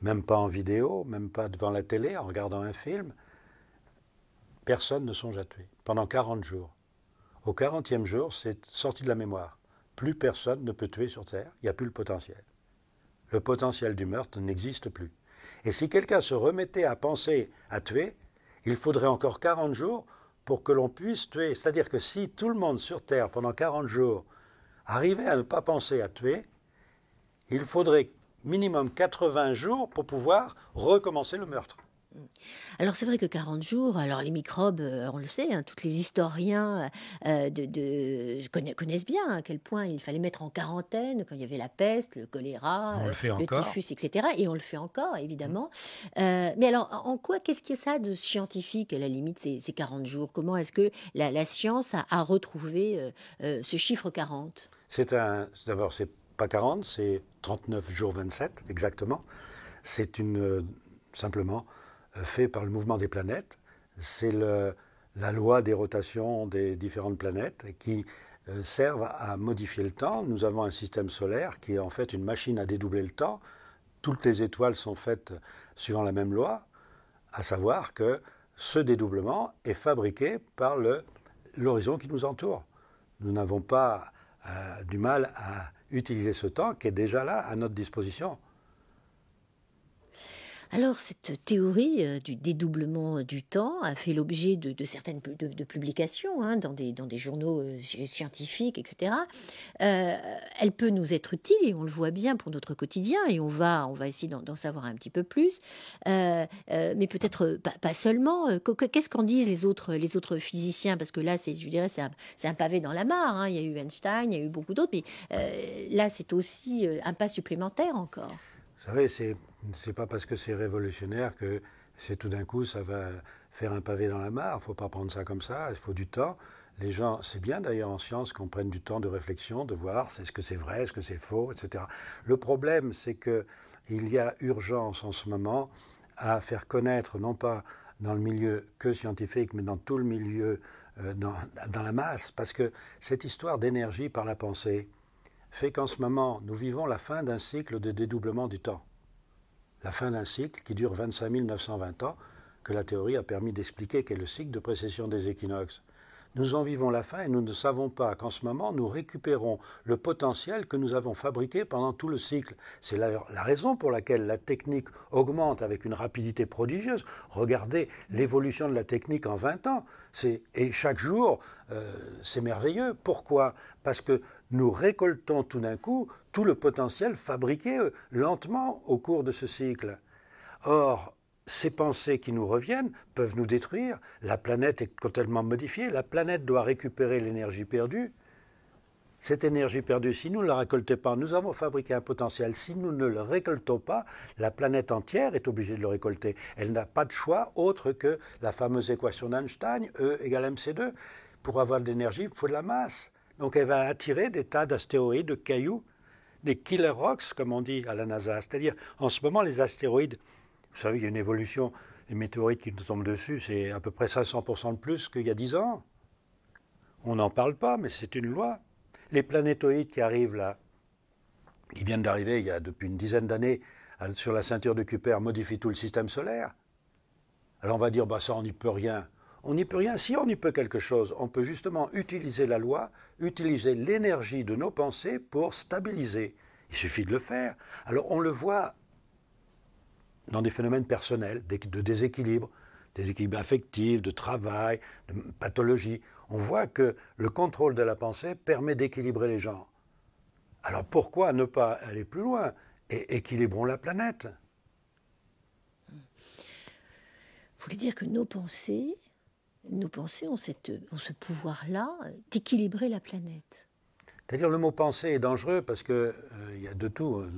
même pas en vidéo, même pas devant la télé, en regardant un film, personne ne songe à tuer, pendant 40 jours. Au 40e jour, c'est sorti de la mémoire. Plus personne ne peut tuer sur Terre, il n'y a plus le potentiel. Le potentiel du meurtre n'existe plus. Et si quelqu'un se remettait à penser à tuer, il faudrait encore 40 jours pour que l'on puisse tuer. C'est-à-dire que si tout le monde sur Terre, pendant 40 jours, arrivait à ne pas penser à tuer, il faudrait minimum 80 jours pour pouvoir recommencer le meurtre. Alors c'est vrai que 40 jours, alors les microbes, euh, on le sait, hein, tous les historiens euh, de, connaissent bien à quel point il fallait mettre en quarantaine quand il y avait la peste, le choléra, le, euh, typhus, etc. Et on le fait encore, évidemment. Mm. mais alors, en quoi, qu'est-ce qu'il y a ça de scientifique, à la limite, ces, 40 jours Comment est-ce que la, science a, a retrouvé ce chiffre 40 C'est un... D'abord, c'est pas 40, c'est 39 jours 27 exactement. C'est une euh, simplement euh, fait par le mouvement des planètes. C'est la loi des rotations des différentes planètes qui euh, servent à modifier le temps. Nous avons un système solaire qui est en fait une machine à dédoubler le temps. Toutes les étoiles sont faites suivant la même loi, à savoir que ce dédoublement est fabriqué par l'horizon qui nous entoure. Nous n'avons pas du mal à utiliser ce temps qui est déjà là à notre disposition. Alors cette théorie euh, du dédoublement euh, du temps a fait l'objet de, certaines de, publications hein, dans, des, dans, des, journaux euh, scientifiques, etc. elle peut nous être utile et on le voit bien pour notre quotidien et on va, on va essayer d'en savoir un petit peu plus. mais peut-être pas, seulement. Qu'est-ce qu'en disent les autres, les autres physiciens Parce que là, c'est, je dirais, c'est un, pavé dans la mare. Hein. Il y a eu Einstein, il y a eu beaucoup d'autres, mais là, c'est aussi un pas supplémentaire encore. Vous savez, c'est n'est pas parce que c'est révolutionnaire que c'est tout d'un coup, ça va faire un pavé dans la mare. Il ne faut pas prendre ça comme ça. Il faut du temps. Les gens, c'est bien d'ailleurs en science qu'on prenne du temps de réflexion, de voir est-ce que c'est vrai, est-ce que c'est faux, etc. Le problème, c'est que il y a urgence en ce moment à faire connaître, non pas dans le milieu que scientifique, mais dans tout le milieu, euh, dans, dans la masse, parce que cette histoire d'énergie par la pensée fait qu'en ce moment, nous vivons la fin d'un cycle de dédoublement du temps la fin d'un cycle qui dure 25 920 ans, que la théorie a permis d'expliquer qu'est le cycle de précession des équinoxes. Nous en vivons la fin et nous ne savons pas qu'en ce moment nous récupérons le potentiel que nous avons fabriqué pendant tout le cycle. C'est la, raison pour laquelle la technique augmente avec une rapidité prodigieuse. Regardez l'évolution de la technique en 20 ans. Et chaque jour, euh, c'est merveilleux. Pourquoi Parce que nous récoltons tout d'un coup tout le potentiel fabriqué euh, lentement au cours de ce cycle. Or, ces pensées qui nous reviennent peuvent nous détruire, la planète est totalement modifiée, la planète doit récupérer l'énergie perdue. Cette énergie perdue, si nous ne la récoltons pas, nous avons fabriqué un potentiel. Si nous ne le récoltons pas, la planète entière est obligée de le récolter. Elle n'a pas de choix autre que la fameuse équation d'Einstein, E égale mc2. Pour avoir de l'énergie, il faut de la masse. Donc elle va attirer des tas d'astéroïdes, de cailloux, des killer rocks, comme on dit à la NASA. C'est-à-dire, en ce moment, les astéroïdes, vous savez, il y a une évolution. Les météorites qui nous tombent dessus, c'est à peu près 500% de plus qu'il y a 10 ans. On n'en parle pas, mais c'est une loi. Les planétoïdes qui arrivent là, qui viennent d'arriver il y a depuis une dizaine d'années sur la ceinture de Kuiper, modifient tout le système solaire. Alors on va dire, bah ça, on n'y peut rien. On n'y peut rien. Si on y peut quelque chose, on peut justement utiliser la loi, utiliser l'énergie de nos pensées pour stabiliser. Il suffit de le faire. Alors on le voit dans des phénomènes personnels, de déséquilibre, déséquilibre affectif, de travail, de pathologie. On voit que le contrôle de la pensée permet d'équilibrer les gens. Alors pourquoi ne pas aller plus loin et équilibrons la planète Vous voulez dire que nos pensées nos pensées ont, cette, ce pouvoir-là d'équilibrer la planète. C'est-à-dire le mot pensée est dangereux parce qu'il euh, y a de tout. Euh,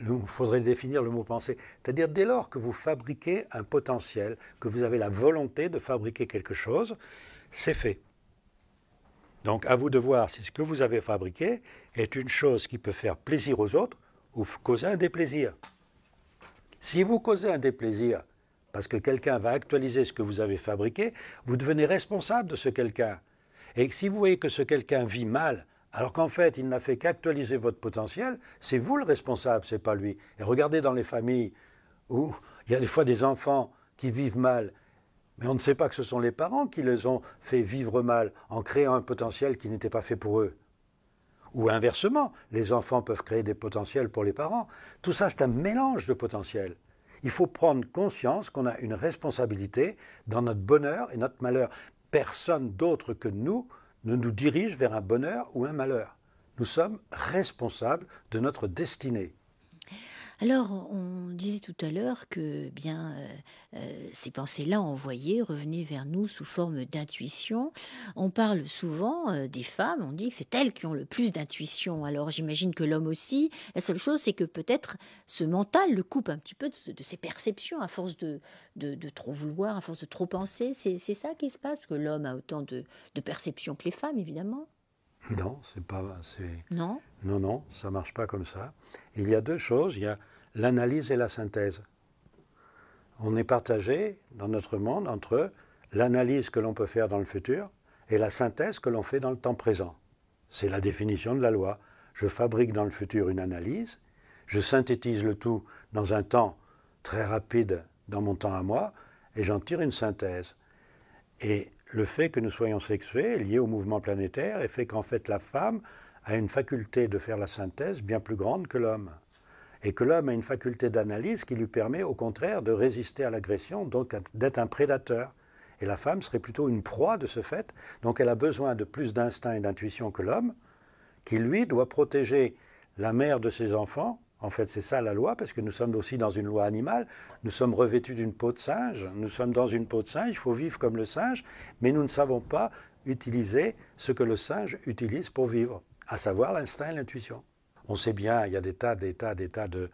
il faudrait définir le mot pensée. C'est-à-dire dès lors que vous fabriquez un potentiel, que vous avez la volonté de fabriquer quelque chose, c'est fait. Donc à vous de voir si ce que vous avez fabriqué est une chose qui peut faire plaisir aux autres ou causer un déplaisir. Si vous causez un déplaisir, parce que quelqu'un va actualiser ce que vous avez fabriqué, vous devenez responsable de ce quelqu'un. Et si vous voyez que ce quelqu'un vit mal, alors qu'en fait, il n'a fait qu'actualiser votre potentiel, c'est vous le responsable, c'est pas lui. Et regardez dans les familles où il y a des fois des enfants qui vivent mal, mais on ne sait pas que ce sont les parents qui les ont fait vivre mal en créant un potentiel qui n'était pas fait pour eux. Ou inversement, les enfants peuvent créer des potentiels pour les parents. Tout ça, c'est un mélange de potentiels. Il faut prendre conscience qu'on a une responsabilité dans notre bonheur et notre malheur. Personne d'autre que nous ne nous dirige vers un bonheur ou un malheur. Nous sommes responsables de notre destinée. Alors, on disait tout à l'heure que bien euh, euh, ces pensées-là envoyées revenaient vers nous sous forme d'intuition. On parle souvent euh, des femmes, on dit que c'est elles qui ont le plus d'intuition. Alors, j'imagine que l'homme aussi. La seule chose, c'est que peut-être ce mental le coupe un petit peu de, ses perceptions à force de, trop vouloir, à force de trop penser. C'est ça qui se passe, que l'homme a autant de, de perceptions que les femmes, évidemment non, c'est pas. Non. Non, non, ça marche pas comme ça. Il y a deux choses. Il y a l'analyse et la synthèse. On est partagé dans notre monde entre l'analyse que l'on peut faire dans le futur et la synthèse que l'on fait dans le temps présent. C'est la définition de la loi. Je fabrique dans le futur une analyse, je synthétise le tout dans un temps très rapide, dans mon temps à moi, et j'en tire une synthèse. Et le fait que nous soyons sexués, lié au mouvement planétaire, et fait qu'en fait la femme a une faculté de faire la synthèse bien plus grande que l'homme. Et que l'homme a une faculté d'analyse qui lui permet au contraire de résister à l'agression, donc d'être un prédateur. Et la femme serait plutôt une proie de ce fait, donc elle a besoin de plus d'instinct et d'intuition que l'homme, qui lui doit protéger la mère de ses enfants en fait, c'est ça la loi, parce que nous sommes aussi dans une loi animale. Nous sommes revêtus d'une peau de singe. Nous sommes dans une peau de singe. Il faut vivre comme le singe, mais nous ne savons pas utiliser ce que le singe utilise pour vivre, à savoir l'instinct et l'intuition. On sait bien, il y a des tas, des tas, des tas de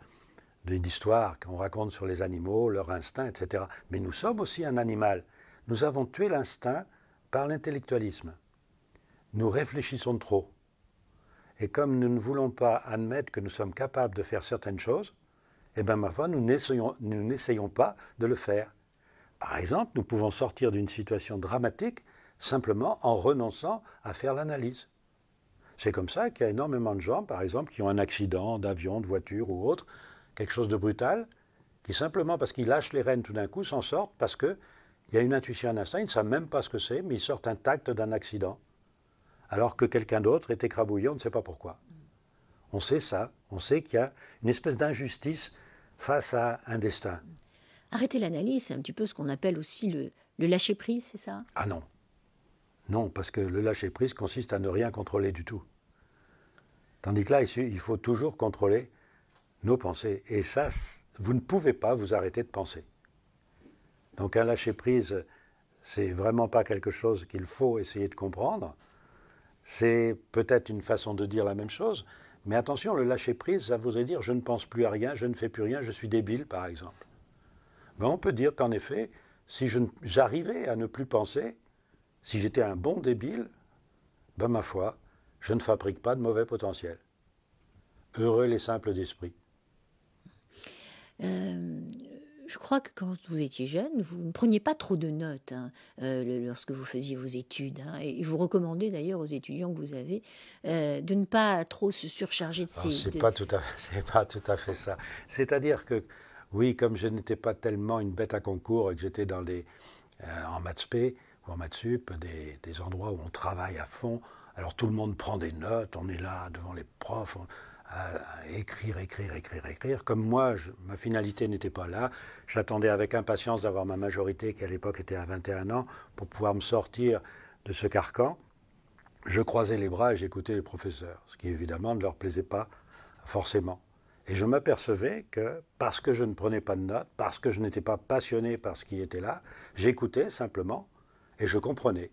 d'histoires qu'on raconte sur les animaux, leur instinct, etc. Mais nous sommes aussi un animal. Nous avons tué l'instinct par l'intellectualisme. Nous réfléchissons trop. Et comme nous ne voulons pas admettre que nous sommes capables de faire certaines choses, eh bien, ma foi, nous n'essayons pas de le faire. Par exemple, nous pouvons sortir d'une situation dramatique simplement en renonçant à faire l'analyse. C'est comme ça qu'il y a énormément de gens, par exemple, qui ont un accident d'avion, de voiture ou autre, quelque chose de brutal, qui simplement parce qu'ils lâchent les rênes tout d'un coup s'en sortent parce qu'il y a une intuition, un instinct, ils ne savent même pas ce que c'est, mais ils sortent intacts d'un accident alors que quelqu'un d'autre est écrabouillé, on ne sait pas pourquoi. On sait ça, on sait qu'il y a une espèce d'injustice face à un destin. Arrêtez l'analyse, c'est un petit peu ce qu'on appelle aussi le, le lâcher-prise, c'est ça Ah non. Non, parce que le lâcher-prise consiste à ne rien contrôler du tout. Tandis que là, il faut toujours contrôler nos pensées. Et ça, vous ne pouvez pas vous arrêter de penser. Donc un lâcher-prise, c'est vraiment pas quelque chose qu'il faut essayer de comprendre. C'est peut-être une façon de dire la même chose, mais attention, le lâcher-prise, ça voudrait dire je ne pense plus à rien, je ne fais plus rien, je suis débile, par exemple. Mais ben, on peut dire qu'en effet, si j'arrivais à ne plus penser, si j'étais un bon débile, ben ma foi, je ne fabrique pas de mauvais potentiel. Heureux les simples d'esprit. Euh, je crois que quand vous étiez jeune, vous ne preniez pas trop de notes hein, euh, lorsque vous faisiez vos études. Hein, et vous recommandez d'ailleurs aux étudiants que vous avez euh, de ne pas trop se surcharger de ah, ces. C'est pas tout à fait, pas tout à fait ça. C'est-à-dire que oui, comme je n'étais pas tellement une bête à concours et que j'étais dans des euh, en maths p ou en maths sup, des, endroits où on travaille à fond. Alors tout le monde prend des notes, on est là devant les profs à écrire, écrire, écrire, écrire. Comme moi, ma finalité n'était pas là. J'attendais avec impatience d'avoir ma majorité, qui à l'époque était à 21 ans, pour pouvoir me sortir de ce carcan. Je croisais les bras et j'écoutais les professeurs, ce qui évidemment ne leur plaisait pas forcément. Et je m'apercevais que parce que je ne prenais pas de notes, parce que je n'étais pas passionné par ce qui était là, j'écoutais simplement et je comprenais.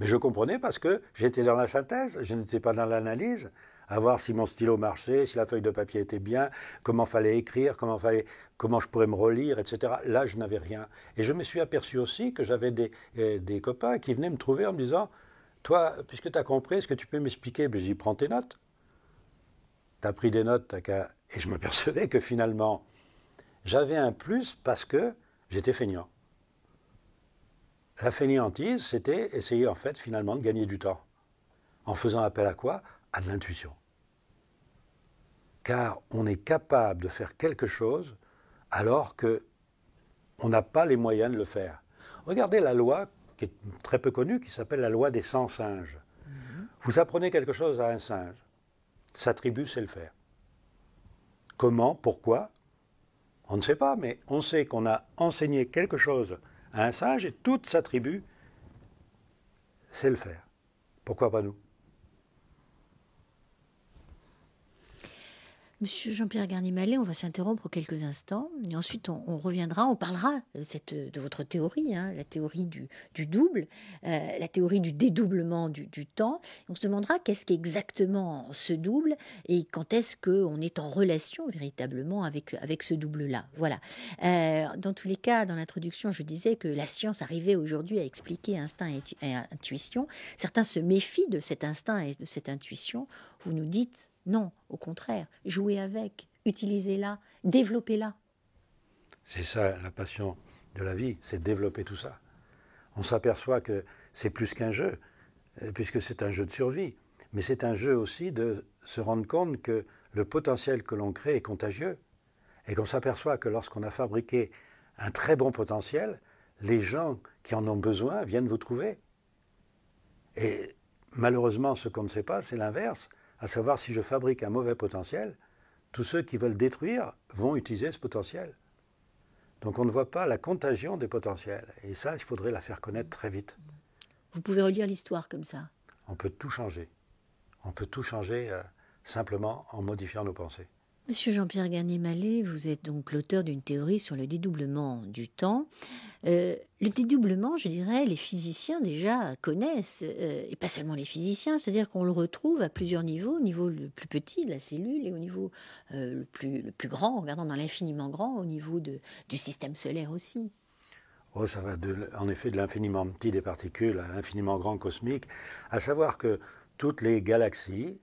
Mais je comprenais parce que j'étais dans la synthèse, je n'étais pas dans l'analyse, à voir si mon stylo marchait, si la feuille de papier était bien, comment fallait écrire, comment, fallait, comment je pourrais me relire, etc. Là, je n'avais rien. Et je me suis aperçu aussi que j'avais des, euh, copains qui venaient me trouver en me disant Toi, puisque tu as compris, est-ce que tu peux m'expliquer ben, J'y prends tes notes. Tu as pris des notes, as Et je m'apercevais que finalement, j'avais un plus parce que j'étais feignant. La fainéantise, c'était essayer en fait finalement de gagner du temps. En faisant appel à quoi À de l'intuition car on est capable de faire quelque chose alors que on n'a pas les moyens de le faire. Regardez la loi qui est très peu connue, qui s'appelle la loi des 100 singes. Mhm. Vous apprenez quelque chose à un singe, sa tribu sait le faire. Comment, pourquoi On ne sait pas, mais on sait qu'on a enseigné quelque chose à un singe et toute sa tribu sait le faire. Pourquoi pas nous Monsieur Jean-Pierre Garnier-Mallet, on va s'interrompre quelques instants et ensuite on, reviendra, on parlera de, votre théorie, hein, la théorie du, double, euh, la théorie du dédoublement du, temps. On se demandera qu'est-ce qu'exactement ce double et quand est-ce qu'on est en relation véritablement avec, avec ce double-là. Voilà. Euh, dans tous les cas, dans l'introduction, je disais que la science arrivait aujourd'hui à expliquer instinct et intuition. Certains se méfient de cet instinct et de cette intuition vous nous dites non, au contraire, jouez avec, utilisez-la, développez-la. C'est ça la passion de la vie, c'est développer tout ça. On s'aperçoit que c'est plus qu'un jeu, euh, puisque c'est un jeu de survie, mais c'est un jeu aussi de se rendre compte que le potentiel que l'on crée est contagieux, et qu'on s'aperçoit que lorsqu'on a fabriqué un très bon potentiel, les gens qui en ont besoin viennent vous trouver. Et malheureusement, ce qu'on ne sait pas, c'est l'inverse à savoir si je fabrique un mauvais potentiel, tous ceux qui veulent détruire vont utiliser ce potentiel. Donc on ne voit pas la contagion des potentiels. Et ça, il faudrait la faire connaître très vite. Vous pouvez relire l'histoire comme ça. On peut tout changer. On peut tout changer euh, simplement en modifiant nos pensées. Monsieur Jean-Pierre Garnier-Mallet, vous êtes donc l'auteur d'une théorie sur le dédoublement du temps. Euh, le dédoublement, je dirais, les physiciens déjà connaissent, euh, et pas seulement les physiciens, c'est-à-dire qu'on le retrouve à plusieurs niveaux, au niveau le plus petit de la cellule et au niveau euh, le, plus, le plus grand, regardant dans l'infiniment grand, au niveau du système solaire aussi. Oh, ça va de, en effet de l'infiniment petit des particules à l'infiniment grand cosmique, à savoir que toutes les galaxies,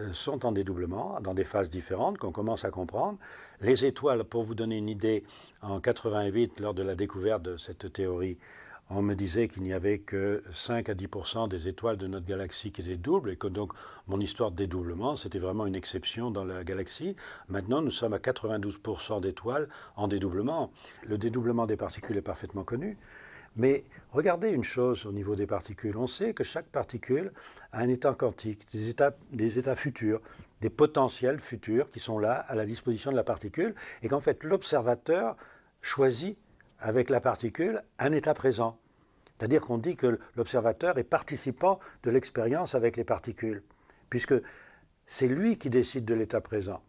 euh, sont en dédoublement, dans des phases différentes qu'on commence à comprendre. Les étoiles, pour vous donner une idée, en 88, lors de la découverte de cette théorie, on me disait qu'il n'y avait que 5 à 10 des étoiles de notre galaxie qui étaient doubles et que donc mon histoire de dédoublement, c'était vraiment une exception dans la galaxie. Maintenant, nous sommes à 92 d'étoiles en dédoublement. Le dédoublement des particules est parfaitement connu. Mais regardez une chose au niveau des particules. On sait que chaque particule a un état quantique, des états, des états futurs, des potentiels futurs qui sont là à la disposition de la particule, et qu'en fait l'observateur choisit avec la particule un état présent. C'est-à-dire qu'on dit que l'observateur est participant de l'expérience avec les particules, puisque c'est lui qui décide de l'état présent.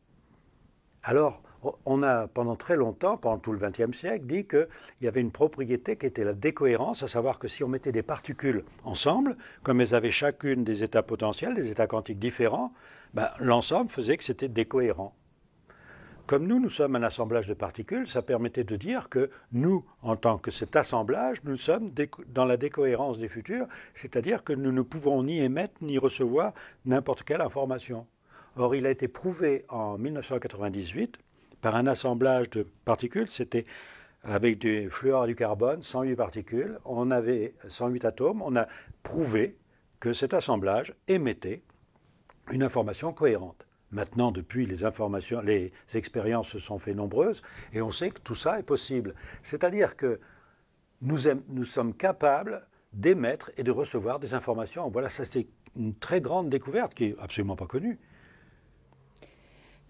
Alors, on a pendant très longtemps, pendant tout le XXe siècle, dit qu'il y avait une propriété qui était la décohérence, à savoir que si on mettait des particules ensemble, comme elles avaient chacune des états potentiels, des états quantiques différents, ben, l'ensemble faisait que c'était décohérent. Comme nous, nous sommes un assemblage de particules, ça permettait de dire que nous, en tant que cet assemblage, nous sommes dans la décohérence des futurs, c'est-à-dire que nous ne pouvons ni émettre ni recevoir n'importe quelle information. Or, il a été prouvé en 1998 par un assemblage de particules. C'était avec du fluor et du carbone, 108 particules. On avait 108 atomes. On a prouvé que cet assemblage émettait une information cohérente. Maintenant, depuis, les informations, les expériences se sont fait nombreuses et on sait que tout ça est possible. C'est-à-dire que nous, nous sommes capables d'émettre et de recevoir des informations. Voilà, ça c'est une très grande découverte qui est absolument pas connue.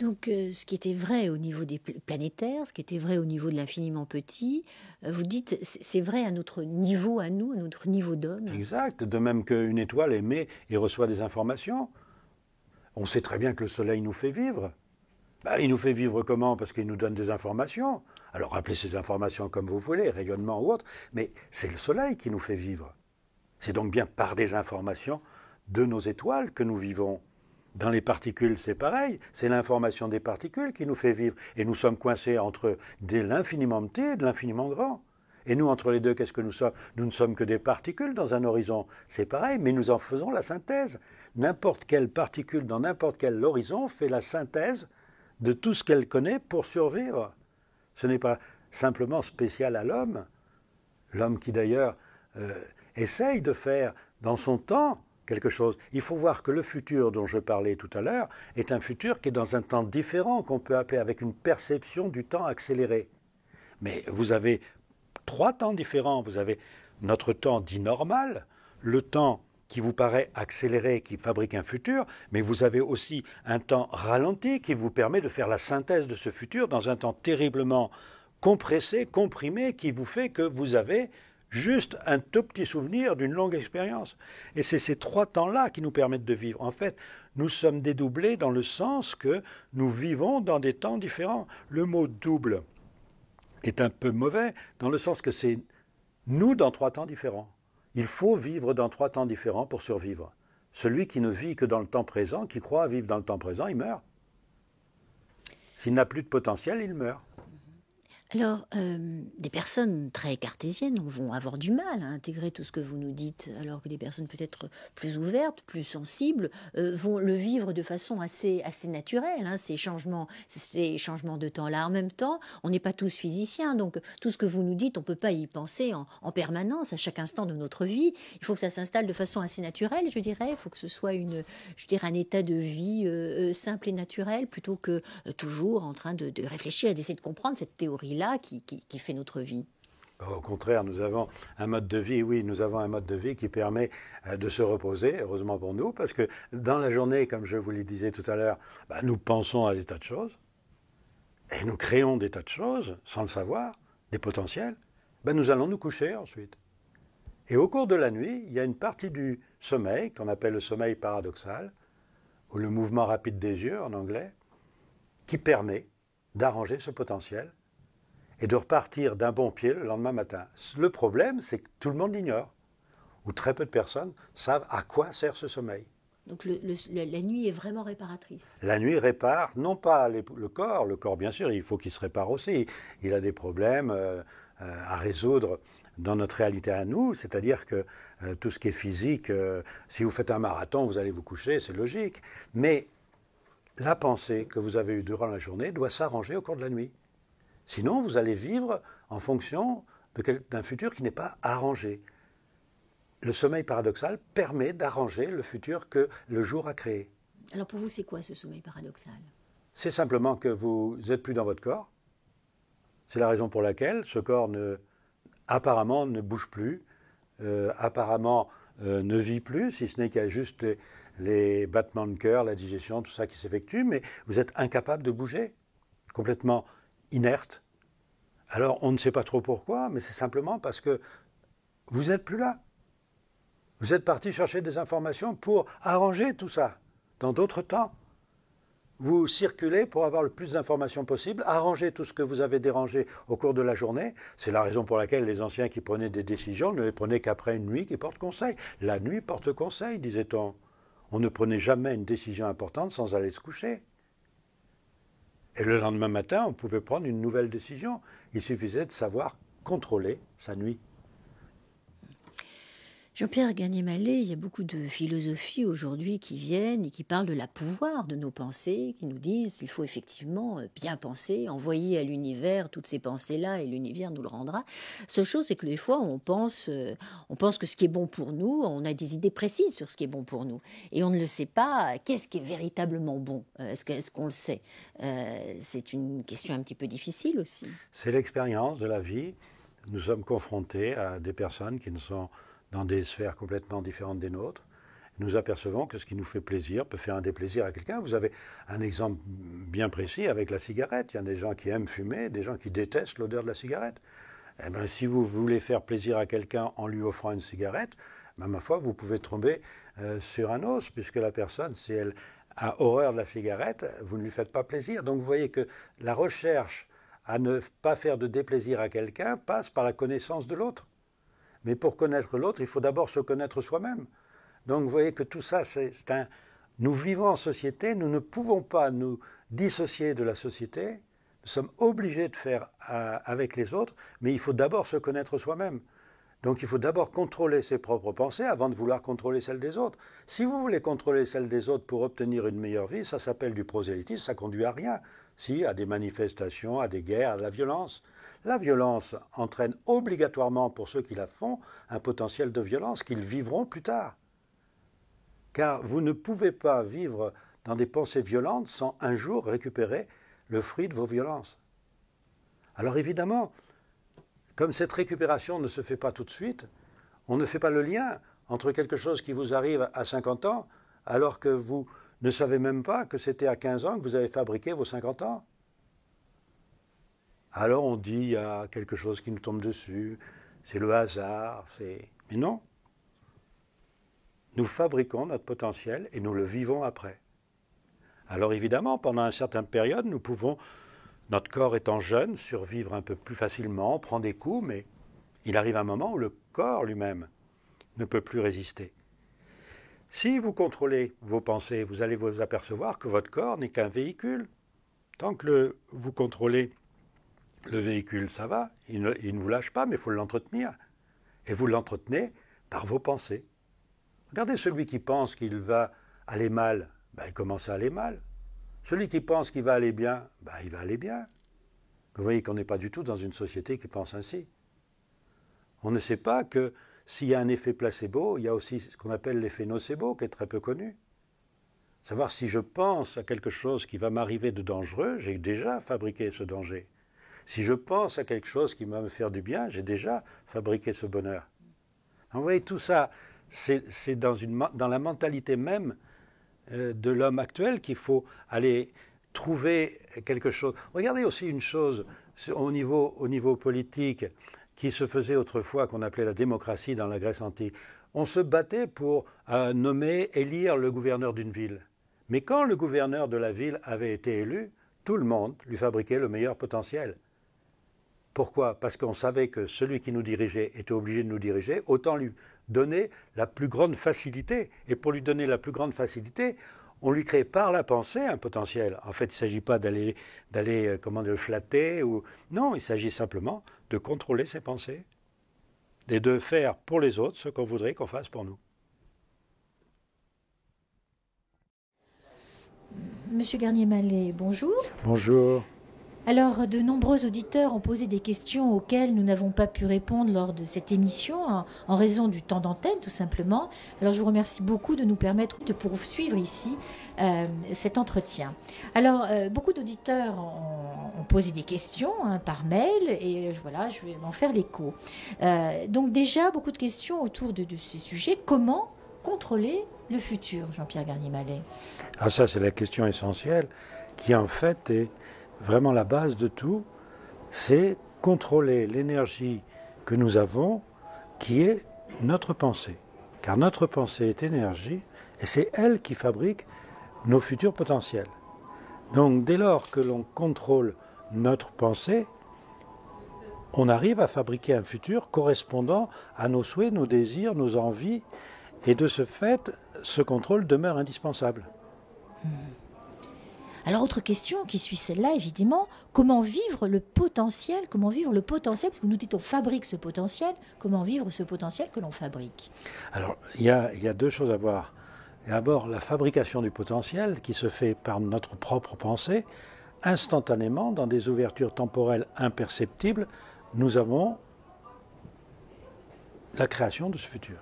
Donc, euh, ce qui était vrai au niveau des planétaires, ce qui était vrai au niveau de l'infiniment petit, euh, vous dites, c'est vrai à notre niveau, à nous, à notre niveau d'homme. Exact, de même qu'une étoile émet et reçoit des informations. On sait très bien que le Soleil nous fait vivre. Bah, il nous fait vivre comment Parce qu'il nous donne des informations. Alors rappelez ces informations comme vous voulez, rayonnement ou autre, mais c'est le Soleil qui nous fait vivre. C'est donc bien par des informations de nos étoiles que nous vivons. Dans les particules, c'est pareil. C'est l'information des particules qui nous fait vivre. Et nous sommes coincés entre de l'infiniment petit et de l'infiniment grand. Et nous, entre les deux, qu'est-ce que nous sommes Nous ne sommes que des particules dans un horizon. C'est pareil, mais nous en faisons la synthèse. N'importe quelle particule dans n'importe quel horizon fait la synthèse de tout ce qu'elle connaît pour survivre. Ce n'est pas simplement spécial à l'homme. L'homme qui d'ailleurs euh, essaye de faire dans son temps quelque chose. Il faut voir que le futur dont je parlais tout à l'heure est un futur qui est dans un temps différent, qu'on peut appeler avec une perception du temps accéléré. Mais vous avez trois temps différents. Vous avez notre temps dit normal, le temps qui vous paraît accéléré, qui fabrique un futur, mais vous avez aussi un temps ralenti qui vous permet de faire la synthèse de ce futur dans un temps terriblement compressé, comprimé, qui vous fait que vous avez juste un tout petit souvenir d'une longue expérience. Et c'est ces trois temps-là qui nous permettent de vivre. En fait, nous sommes dédoublés dans le sens que nous vivons dans des temps différents. Le mot double est un peu mauvais dans le sens que c'est nous dans trois temps différents. Il faut vivre dans trois temps différents pour survivre. Celui qui ne vit que dans le temps présent, qui croit vivre dans le temps présent, il meurt. S'il n'a plus de potentiel, il meurt. Alors, euh, des personnes très cartésiennes vont avoir du mal à intégrer tout ce que vous nous dites, alors que des personnes peut-être plus ouvertes, plus sensibles, euh, vont le vivre de façon assez, assez naturelle, hein. ces, changements, ces changements de temps. Là, en même temps, on n'est pas tous physiciens, donc tout ce que vous nous dites, on ne peut pas y penser en, permanence, à chaque instant de notre vie. Il faut que ça s'installe de façon assez naturelle, je dirais. Il faut que ce soit une, je dirais, un état de vie euh, simple et naturel, plutôt que toujours en train de, de réfléchir et d'essayer de comprendre cette théorie-là qui, fait notre vie au contraire, nous avons un mode de vie, oui, nous avons un mode de vie qui permet euh, de se reposer, heureusement pour nous, parce que dans la journée, comme je vous le disais tout à l'heure, bah, nous pensons à des tas de choses, et nous créons des tas de choses, sans le savoir, des potentiels, bah, nous allons nous coucher ensuite. Et au cours de la nuit, il y a une partie du sommeil, qu'on appelle le sommeil paradoxal, ou le mouvement rapide des yeux en anglais, qui permet d'arranger ce potentiel et de repartir d'un bon pied le lendemain matin. Le problème, c'est que tout le monde l'ignore, ou très peu de personnes savent à quoi sert ce sommeil. Donc la, nuit est vraiment réparatrice. La nuit répare non pas le corps, le corps bien sûr, il faut qu'il se répare aussi. Il a des problèmes euh, euh, à résoudre dans notre réalité à nous, c'est-à-dire que euh, tout ce qui est physique, si vous faites un marathon, vous allez vous coucher, c'est logique. Mais la pensée que vous avez eue durant la journée doit s'arranger au cours de la nuit. Sinon, vous allez vivre en fonction d'un futur qui n'est pas arrangé. Le sommeil paradoxal permet d'arranger le futur que le jour a créé. Alors pour vous, c'est quoi ce sommeil paradoxal C'est simplement que vous n'êtes plus dans votre corps. C'est la raison pour laquelle ce corps apparemment ne bouge plus, euh, apparemment euh, ne vit plus, si ce n'est qu'il y a juste les battements de cœur, la digestion, tout ça qui s'effectue, mais vous êtes incapable de bouger, complètement inerte. Alors on ne sait pas trop pourquoi, mais c'est simplement parce que vous n'êtes plus là. Vous êtes parti chercher des informations pour arranger tout ça dans d'autres temps. Vous circulez pour avoir le plus d'informations possible, arranger tout ce que vous avez dérangé au cours de la journée. C'est la raison pour laquelle les anciens qui prenaient des décisions ne les prenaient qu'après une nuit qui porte conseil. La nuit porte conseil, disait-on. On ne prenait jamais une décision importante sans aller se coucher. Et le lendemain matin, on pouvait prendre une nouvelle décision. Il suffisait de savoir contrôler sa nuit. Jean-Pierre Gagné-Mallet, il y a beaucoup de philosophies aujourd'hui qui viennent et qui parlent de la pouvoir de nos pensées, qui nous disent qu'il faut effectivement euh, bien penser, envoyer à l'univers toutes ces pensées-là et l'univers nous le rendra. Seule chose, c'est que des fois, on pense, euh, on pense que ce qui est bon pour nous, on a des idées précises sur ce qui est bon pour nous et on ne le sait pas. Qu'est-ce qui est véritablement bon euh, Est-ce qu'on le sait C'est une question un petit peu difficile aussi. C'est l'expérience de la vie. Nous sommes confrontés à des personnes qui ne sont dans des sphères complètement différentes des nôtres, nous apercevons que ce qui nous fait plaisir peut faire un déplaisir à quelqu'un. Vous avez un exemple bien précis avec la cigarette. Il y a des gens qui aiment fumer, des gens qui détestent l'odeur de la cigarette. Eh ben, si vous voulez faire plaisir à quelqu'un en lui offrant une cigarette, même ben, ma foi, vous pouvez tomber euh, sur un os, puisque la personne, si elle a horreur de la cigarette, vous ne lui faites pas plaisir. Donc vous voyez que la recherche à ne pas faire de déplaisir à quelqu'un passe par la connaissance de l'autre. Mais pour connaître l'autre, il faut d'abord se connaître soi-même. Donc vous voyez que tout ça, c'est un... Nous vivons en société, nous ne pouvons pas nous dissocier de la société, nous sommes obligés de faire euh, avec les autres, mais il faut d'abord se connaître soi-même. Donc il faut d'abord contrôler ses propres pensées avant de vouloir contrôler celles des autres. Si vous voulez contrôler celles des autres pour obtenir une meilleure vie, ça s'appelle du prosélytisme, ça conduit à rien. Si, à des manifestations, à des guerres, à la violence. La violence entraîne obligatoirement pour ceux qui la font un potentiel de violence qu'ils vivront plus tard. Car vous ne pouvez pas vivre dans des pensées violentes sans un jour récupérer le fruit de vos violences. Alors évidemment, comme cette récupération ne se fait pas tout de suite, on ne fait pas le lien entre quelque chose qui vous arrive à 50 ans alors que vous ne savez même pas que c'était à 15 ans que vous avez fabriqué vos 50 ans. Alors on dit, il y a quelque chose qui nous tombe dessus, c'est le hasard, c'est... Mais non. Nous fabriquons notre potentiel et nous le vivons après. Alors évidemment, pendant une certaine période, nous pouvons, notre corps étant jeune, survivre un peu plus facilement, prendre des coups, mais il arrive un moment où le corps lui-même ne peut plus résister. Si vous contrôlez vos pensées, vous allez vous apercevoir que votre corps n'est qu'un véhicule. Tant que le, vous contrôlez le véhicule, ça va, il ne, vous lâche pas, mais il faut l'entretenir. Et vous l'entretenez par vos pensées. Regardez celui qui pense qu'il va aller mal, ben, il commence à aller mal. Celui qui pense qu'il va aller bien, ben, il va aller bien. Vous voyez qu'on n'est pas du tout dans une société qui pense ainsi. On ne sait pas que s'il y a un effet placebo, il y a aussi ce qu'on appelle l'effet nocebo, qui est très peu connu. Savoir si je pense à quelque chose qui va m'arriver de dangereux, j'ai déjà fabriqué ce danger. Si je pense à quelque chose qui va me faire du bien, j'ai déjà fabriqué ce bonheur. Vous voyez, tout ça, c'est dans, la mentalité même euh, de l'homme actuel qu'il faut aller trouver quelque chose. Regardez aussi une chose au niveau, politique qui se faisait autrefois, qu'on appelait la démocratie dans la Grèce antique. On se battait pour euh, nommer, élire le gouverneur d'une ville. Mais quand le gouverneur de la ville avait été élu, tout le monde lui fabriquait le meilleur potentiel. Pourquoi Parce qu'on savait que celui qui nous dirigeait était obligé de nous diriger, autant lui donner la plus grande facilité. Et pour lui donner la plus grande facilité, on lui crée par la pensée un potentiel. En fait, il ne s'agit pas d'aller, d'aller euh, comment le flatter ou non, il s'agit simplement de contrôler ses pensées et de faire pour les autres ce qu'on voudrait qu'on fasse pour nous. Monsieur Garnier-Mallet, bonjour. Bonjour. Alors, de nombreux auditeurs ont posé des questions auxquelles nous n'avons pas pu répondre lors de cette émission, en raison du temps d'antenne, tout simplement. Alors, je vous remercie beaucoup de nous permettre de poursuivre ici euh, cet entretien. Alors, euh, beaucoup d'auditeurs ont, posé des questions hein, par mail, et voilà, je vais m'en faire l'écho. Euh, donc, déjà, beaucoup de questions autour de, de ces sujets. Comment contrôler le futur, Jean-Pierre Garnier-Mallet Alors ah, ça, c'est la question essentielle qui, en fait, est vraiment la base de tout, c'est contrôler l'énergie que nous avons, qui est notre pensée. Car notre pensée est énergie, et c'est elle qui fabrique nos futurs potentiels. Donc dès lors que l'on contrôle notre pensée, on arrive à fabriquer un futur correspondant à nos souhaits, nos désirs, nos envies, et de ce fait, ce contrôle demeure indispensable. Hmm. Alors autre question qui suit celle-là, évidemment, comment vivre le potentiel, comment vivre le potentiel, parce que nous dit on fabrique ce potentiel, comment vivre ce potentiel que l'on fabrique Alors il y a, y a, deux choses à voir. D'abord la fabrication du potentiel qui se fait par notre propre pensée, instantanément, dans des ouvertures temporelles imperceptibles, nous avons la création de ce futur.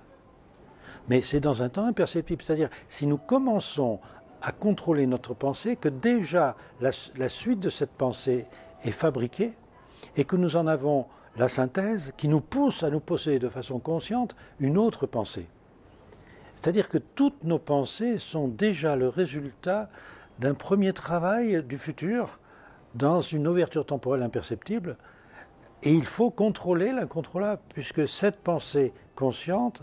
Mais c'est dans un temps imperceptible, c'est-à-dire si nous commençons à contrôler notre pensée, que déjà la, suite de cette pensée est fabriquée et que nous en avons la synthèse qui nous pousse à nous posséder de façon consciente une autre pensée. C'est-à-dire que toutes nos pensées sont déjà le résultat d'un premier travail du futur dans une ouverture temporelle imperceptible. Et il faut contrôler l'incontrôlable, puisque cette pensée consciente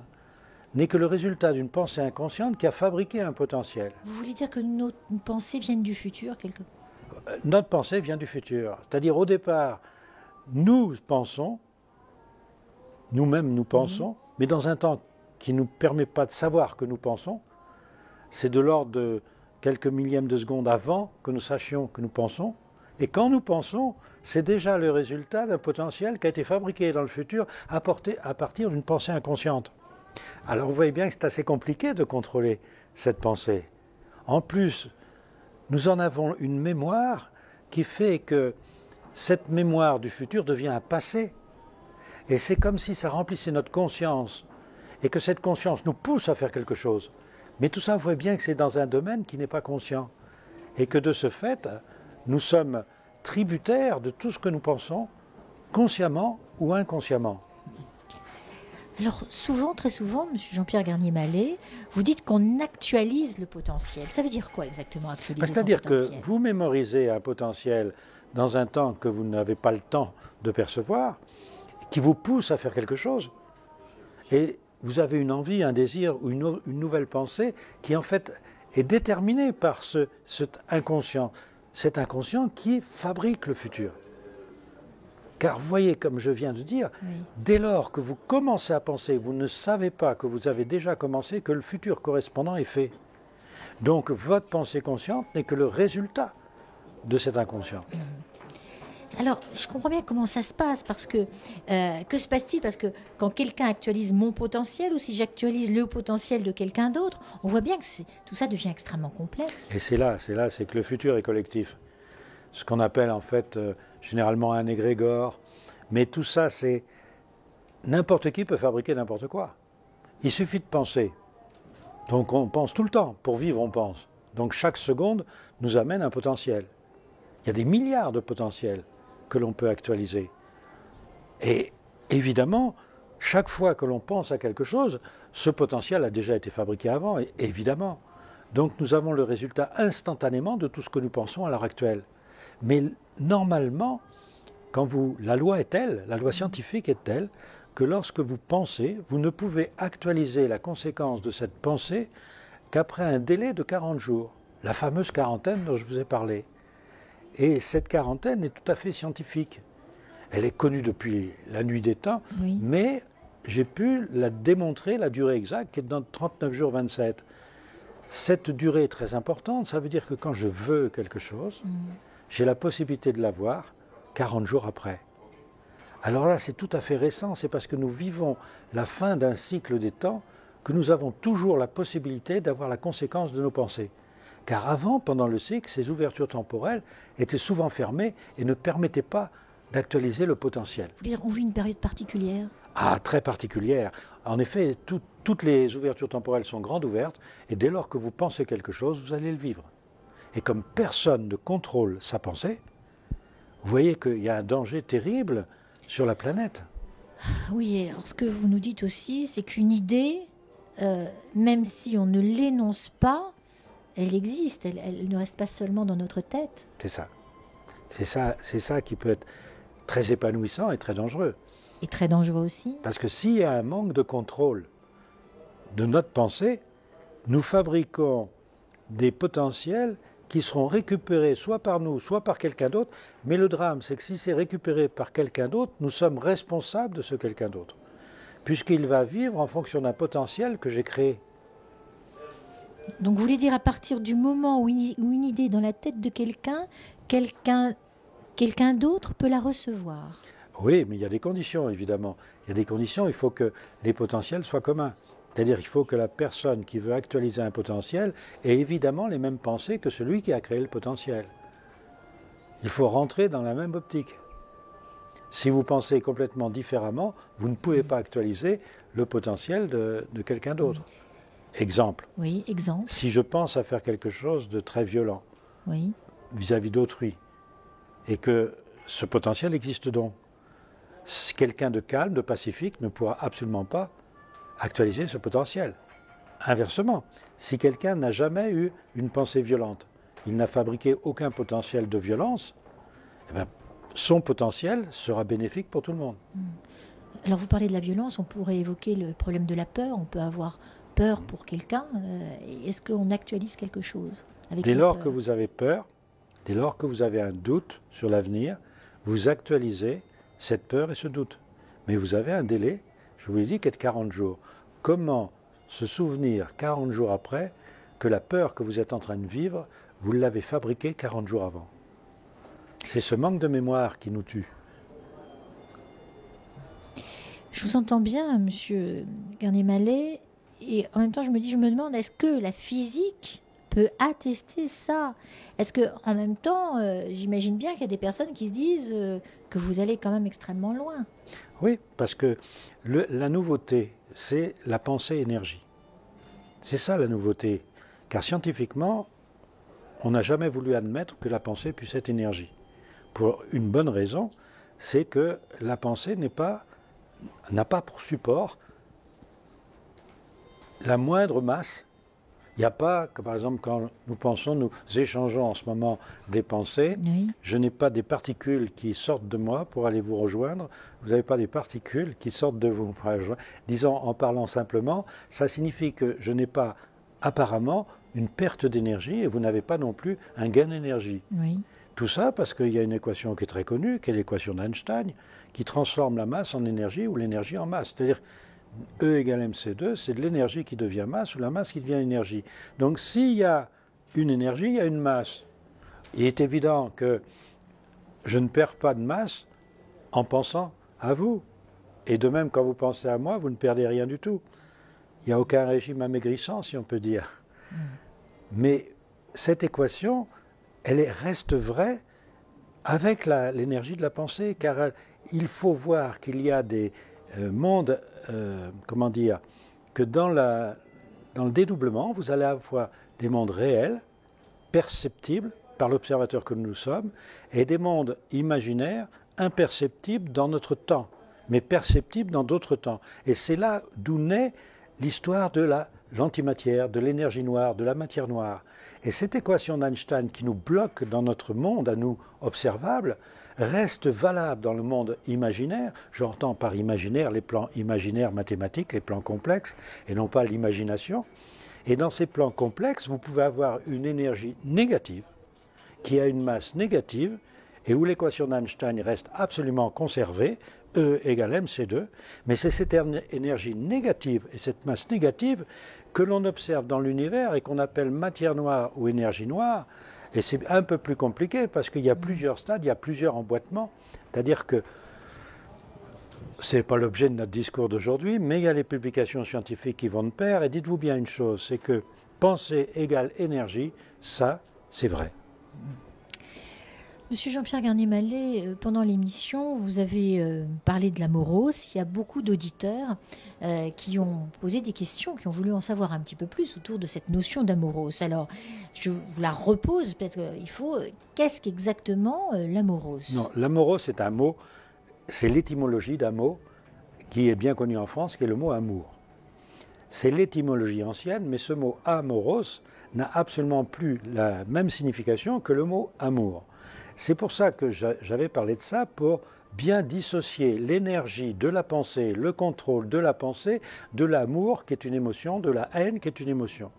n'est que le résultat d'une pensée inconsciente qui a fabriqué un potentiel. Vous voulez dire que nos pensées viennent du futur quelque euh, Notre pensée vient du futur. C'est-à-dire au départ, nous pensons, nous-mêmes nous pensons, mhm. mais dans un temps qui ne nous permet pas de savoir que nous pensons, c'est de l'ordre de quelques millièmes de secondes avant que nous sachions que nous pensons. Et quand nous pensons, c'est déjà le résultat d'un potentiel qui a été fabriqué dans le futur apporté à partir d'une pensée inconsciente. Alors vous voyez bien que c'est assez compliqué de contrôler cette pensée. En plus, nous en avons une mémoire qui fait que cette mémoire du futur devient un passé. Et c'est comme si ça remplissait notre conscience et que cette conscience nous pousse à faire quelque chose. Mais tout ça, vous voyez bien que c'est dans un domaine qui n'est pas conscient. Et que de ce fait, nous sommes tributaires de tout ce que nous pensons, consciemment ou inconsciemment. Alors souvent, très souvent, M. Jean-Pierre Garnier-Mallet, vous dites qu'on actualise le potentiel. Ça veut dire quoi exactement actualiser son potentiel C'est-à-dire que vous mémorisez un potentiel dans un temps que vous n'avez pas le temps de percevoir, qui vous pousse à faire quelque chose. Et vous avez une envie, un désir ou une, nouvelle pensée qui en fait est déterminée par cet inconscient. Cet inconscient qui fabrique le futur. Car voyez, comme je viens de dire, dès lors que vous commencez à penser, vous ne savez pas que vous avez déjà commencé, que le futur correspondant est fait. Donc votre pensée consciente n'est que le résultat de cet inconscient. Euh, alors, je comprends bien comment ça se passe, parce que euh, que se passe-t-il Parce que quand quelqu'un actualise mon potentiel, ou si j'actualise le potentiel de quelqu'un d'autre, on voit bien que tout ça devient extrêmement complexe. Et c'est là, c'est là, c'est que le futur est collectif. Ce qu'on appelle en fait euh, généralement un égrégore. Mais tout ça, c'est n'importe qui peut fabriquer n'importe quoi. Il suffit de penser. Donc on pense tout le temps. Pour vivre, on pense. Donc chaque seconde nous amène un potentiel. Il y a des milliards de potentiels que l'on peut actualiser. Et évidemment, chaque fois que l'on pense à quelque chose, ce potentiel a déjà été fabriqué avant, évidemment. Donc nous avons le résultat instantanément de tout ce que nous pensons à l'heure actuelle. Mais normalement, la loi est telle, la loi scientifique est telle, que lorsque vous pensez, vous ne pouvez actualiser la conséquence de cette pensée qu'après un délai de 40 jours, la fameuse quarantaine dont je vous ai parlé. Et cette quarantaine est tout à fait scientifique. Elle est connue depuis la nuit des temps, mais j'ai pu la démontrer, la durée exacte, qui est dans 39 jours 27. Cette durée est très importante, ça veut dire que quand je veux quelque chose, mm j'ai la possibilité de l'avoir 40 jours après. Alors là, c'est tout à fait récent, c'est parce que nous vivons la fin d'un cycle des temps que nous avons toujours la possibilité d'avoir la conséquence de nos pensées. Car avant, pendant le cycle, ces ouvertures temporelles étaient souvent fermées et ne permettaient pas d'actualiser le potentiel. Vous dire, on vit une période particulière Ah, très particulière. En effet, toutes les ouvertures temporelles sont grandes ouvertes, et dès lors que vous pensez quelque chose, vous allez le vivre et comme personne ne contrôle sa pensée, vous voyez qu'il y a un danger terrible sur la planète. Ah oui, alors ce que vous nous dites aussi, c'est qu'une idée, euh, même si on ne l'énonce pas, elle existe, elle, elle, ne reste pas seulement dans notre tête. C'est ça. C'est ça, c'est ça qui peut être très épanouissant et très dangereux. Et très dangereux aussi. Parce que s'il y a un manque de contrôle de notre pensée, nous fabriquons des potentiels qui seront récupérés soit par nous, soit par quelqu'un d'autre. Mais le drame, c'est que si c'est récupéré par quelqu'un d'autre, nous sommes responsables de ce quelqu'un d'autre, puisqu'il va vivre en fonction d'un potentiel que j'ai créé. Donc vous voulez dire à partir du moment où une, idée est dans la tête de quelqu'un, quelqu'un quelqu'un d'autre peut la recevoir. Oui, mais il y a des conditions, évidemment. Il y a des conditions, il faut que les potentiels soient communs. C'est-à-dire qu'il faut que la personne qui veut actualiser un potentiel ait évidemment les mêmes pensées que celui qui a créé le potentiel. Il faut rentrer dans la même optique. Si vous pensez complètement différemment, vous ne pouvez pas actualiser le potentiel de, quelqu'un d'autre. Exemple. Oui, exemple. Si je pense à faire quelque chose de très violent vis-à-vis d'autrui, et que ce potentiel existe donc, quelqu'un de calme, de pacifique ne pourra absolument pas actualiser ce potentiel. Inversement, si quelqu'un n'a jamais eu une pensée violente, il n'a fabriqué aucun potentiel de violence, eh ben, son potentiel sera bénéfique pour tout le monde. Hmm. Alors vous parlez de la violence, on pourrait évoquer le problème de la peur, on peut avoir peur pour quelqu'un, euh, est-ce qu'on actualise quelque chose Dès lors que vous avez peur, dès lors que vous avez un doute sur l'avenir, vous actualisez cette peur et ce doute. Mais vous avez un délai je vous l'ai dit, qu'être 40 jours. Comment se souvenir 40 jours après que la peur que vous êtes en train de vivre, vous l'avez fabriquée 40 jours avant C'est ce manque de mémoire qui nous tue. Je vous entends bien, monsieur Garnier-Mallet, et en même temps, je me dis, je me demande, est-ce que la physique peut attester ça. Est-ce que en même temps, euh, j'imagine bien qu'il y a des personnes qui se disent euh, que vous allez quand même extrêmement loin. Oui, parce que la nouveauté, c'est la pensée énergie. C'est ça la nouveauté, car scientifiquement, on n'a jamais voulu admettre que la pensée puisse être énergie. Pour une bonne raison, c'est que la pensée n'est pas n'a pas pour support la moindre masse il n'y a pas, par exemple, quand nous pensons, nous échangeons en ce moment des pensées, je n'ai pas des particules qui sortent de moi pour aller vous rejoindre, vous n'avez pas des particules qui sortent de vous pour aller Disons, en parlant simplement, ça signifie que je n'ai pas apparemment une perte d'énergie et vous n'avez pas non plus un gain d'énergie. Tout ça parce qu'il y a une équation qui est très connue, qui est l'équation d'Einstein, qui transforme la masse en énergie ou l'énergie en masse. C'est-à-dire, E égale mc2, c'est de l'énergie qui devient masse ou la masse qui devient énergie. Donc s'il y a une énergie, il y a une masse. Il est évident que je ne perds pas de masse en pensant à vous. Et de même, quand vous pensez à moi, vous ne perdez rien du tout. Il n'y a aucun régime amaigrissant, si on peut dire. Mm. Mais cette équation, elle reste vraie avec l'énergie de la pensée, car il faut voir qu'il y a des euh, mondes euh, comment dire, que dans, le dédoublement, vous allez avoir des mondes réels, perceptibles par l'observateur que nous sommes, et des mondes imaginaires, imperceptibles dans notre temps, mais perceptibles dans d'autres temps. Et c'est là d'où naît l'histoire de la l'antimatière, de l'énergie noire, de la matière noire. Et cette équation d'Einstein qui nous bloque dans notre monde à nous observable, reste valable dans le monde imaginaire. J'entends par imaginaire les plans imaginaires mathématiques, les plans complexes, et non pas l'imagination. Et dans ces plans complexes, vous pouvez avoir une énergie négative qui a une masse négative et où l'équation d'Einstein reste absolument conservée, E égale mc2, mais c'est cette énergie négative et cette masse négative que l'on observe dans l'univers et qu'on appelle matière noire ou énergie noire, et c'est un peu plus compliqué parce qu'il y a plusieurs stades, il y a plusieurs emboîtements. C'est-à-dire que ce n'est pas l'objet de notre discours d'aujourd'hui, mais il y a les publications scientifiques qui vont de pair. Et dites-vous bien une chose, c'est que pensée égale énergie, ça, c'est vrai. Monsieur Jean-Pierre Garnier-Mallet, euh, pendant l'émission, vous avez euh, parlé de l'amoros. Il y a beaucoup d'auditeurs euh, qui ont posé des questions, qui ont voulu en savoir un petit peu plus autour de cette notion d'amoros. Alors, je vous la repose, peut-être qu'il faut. Qu'est-ce qu'exactement l'amoros Non, l'amoros c'est un mot, c'est l'étymologie d'un mot qui est bien connu en France, qui est le mot amour. C'est l'étymologie ancienne, mais ce mot amoros n'a absolument plus la même signification que le mot amour. C'est pour ça que j'avais parlé de ça pour bien dissocier l'énergie de la pensée, le contrôle de la pensée, de l'amour qui est une émotion, de la haine qui est une émotion.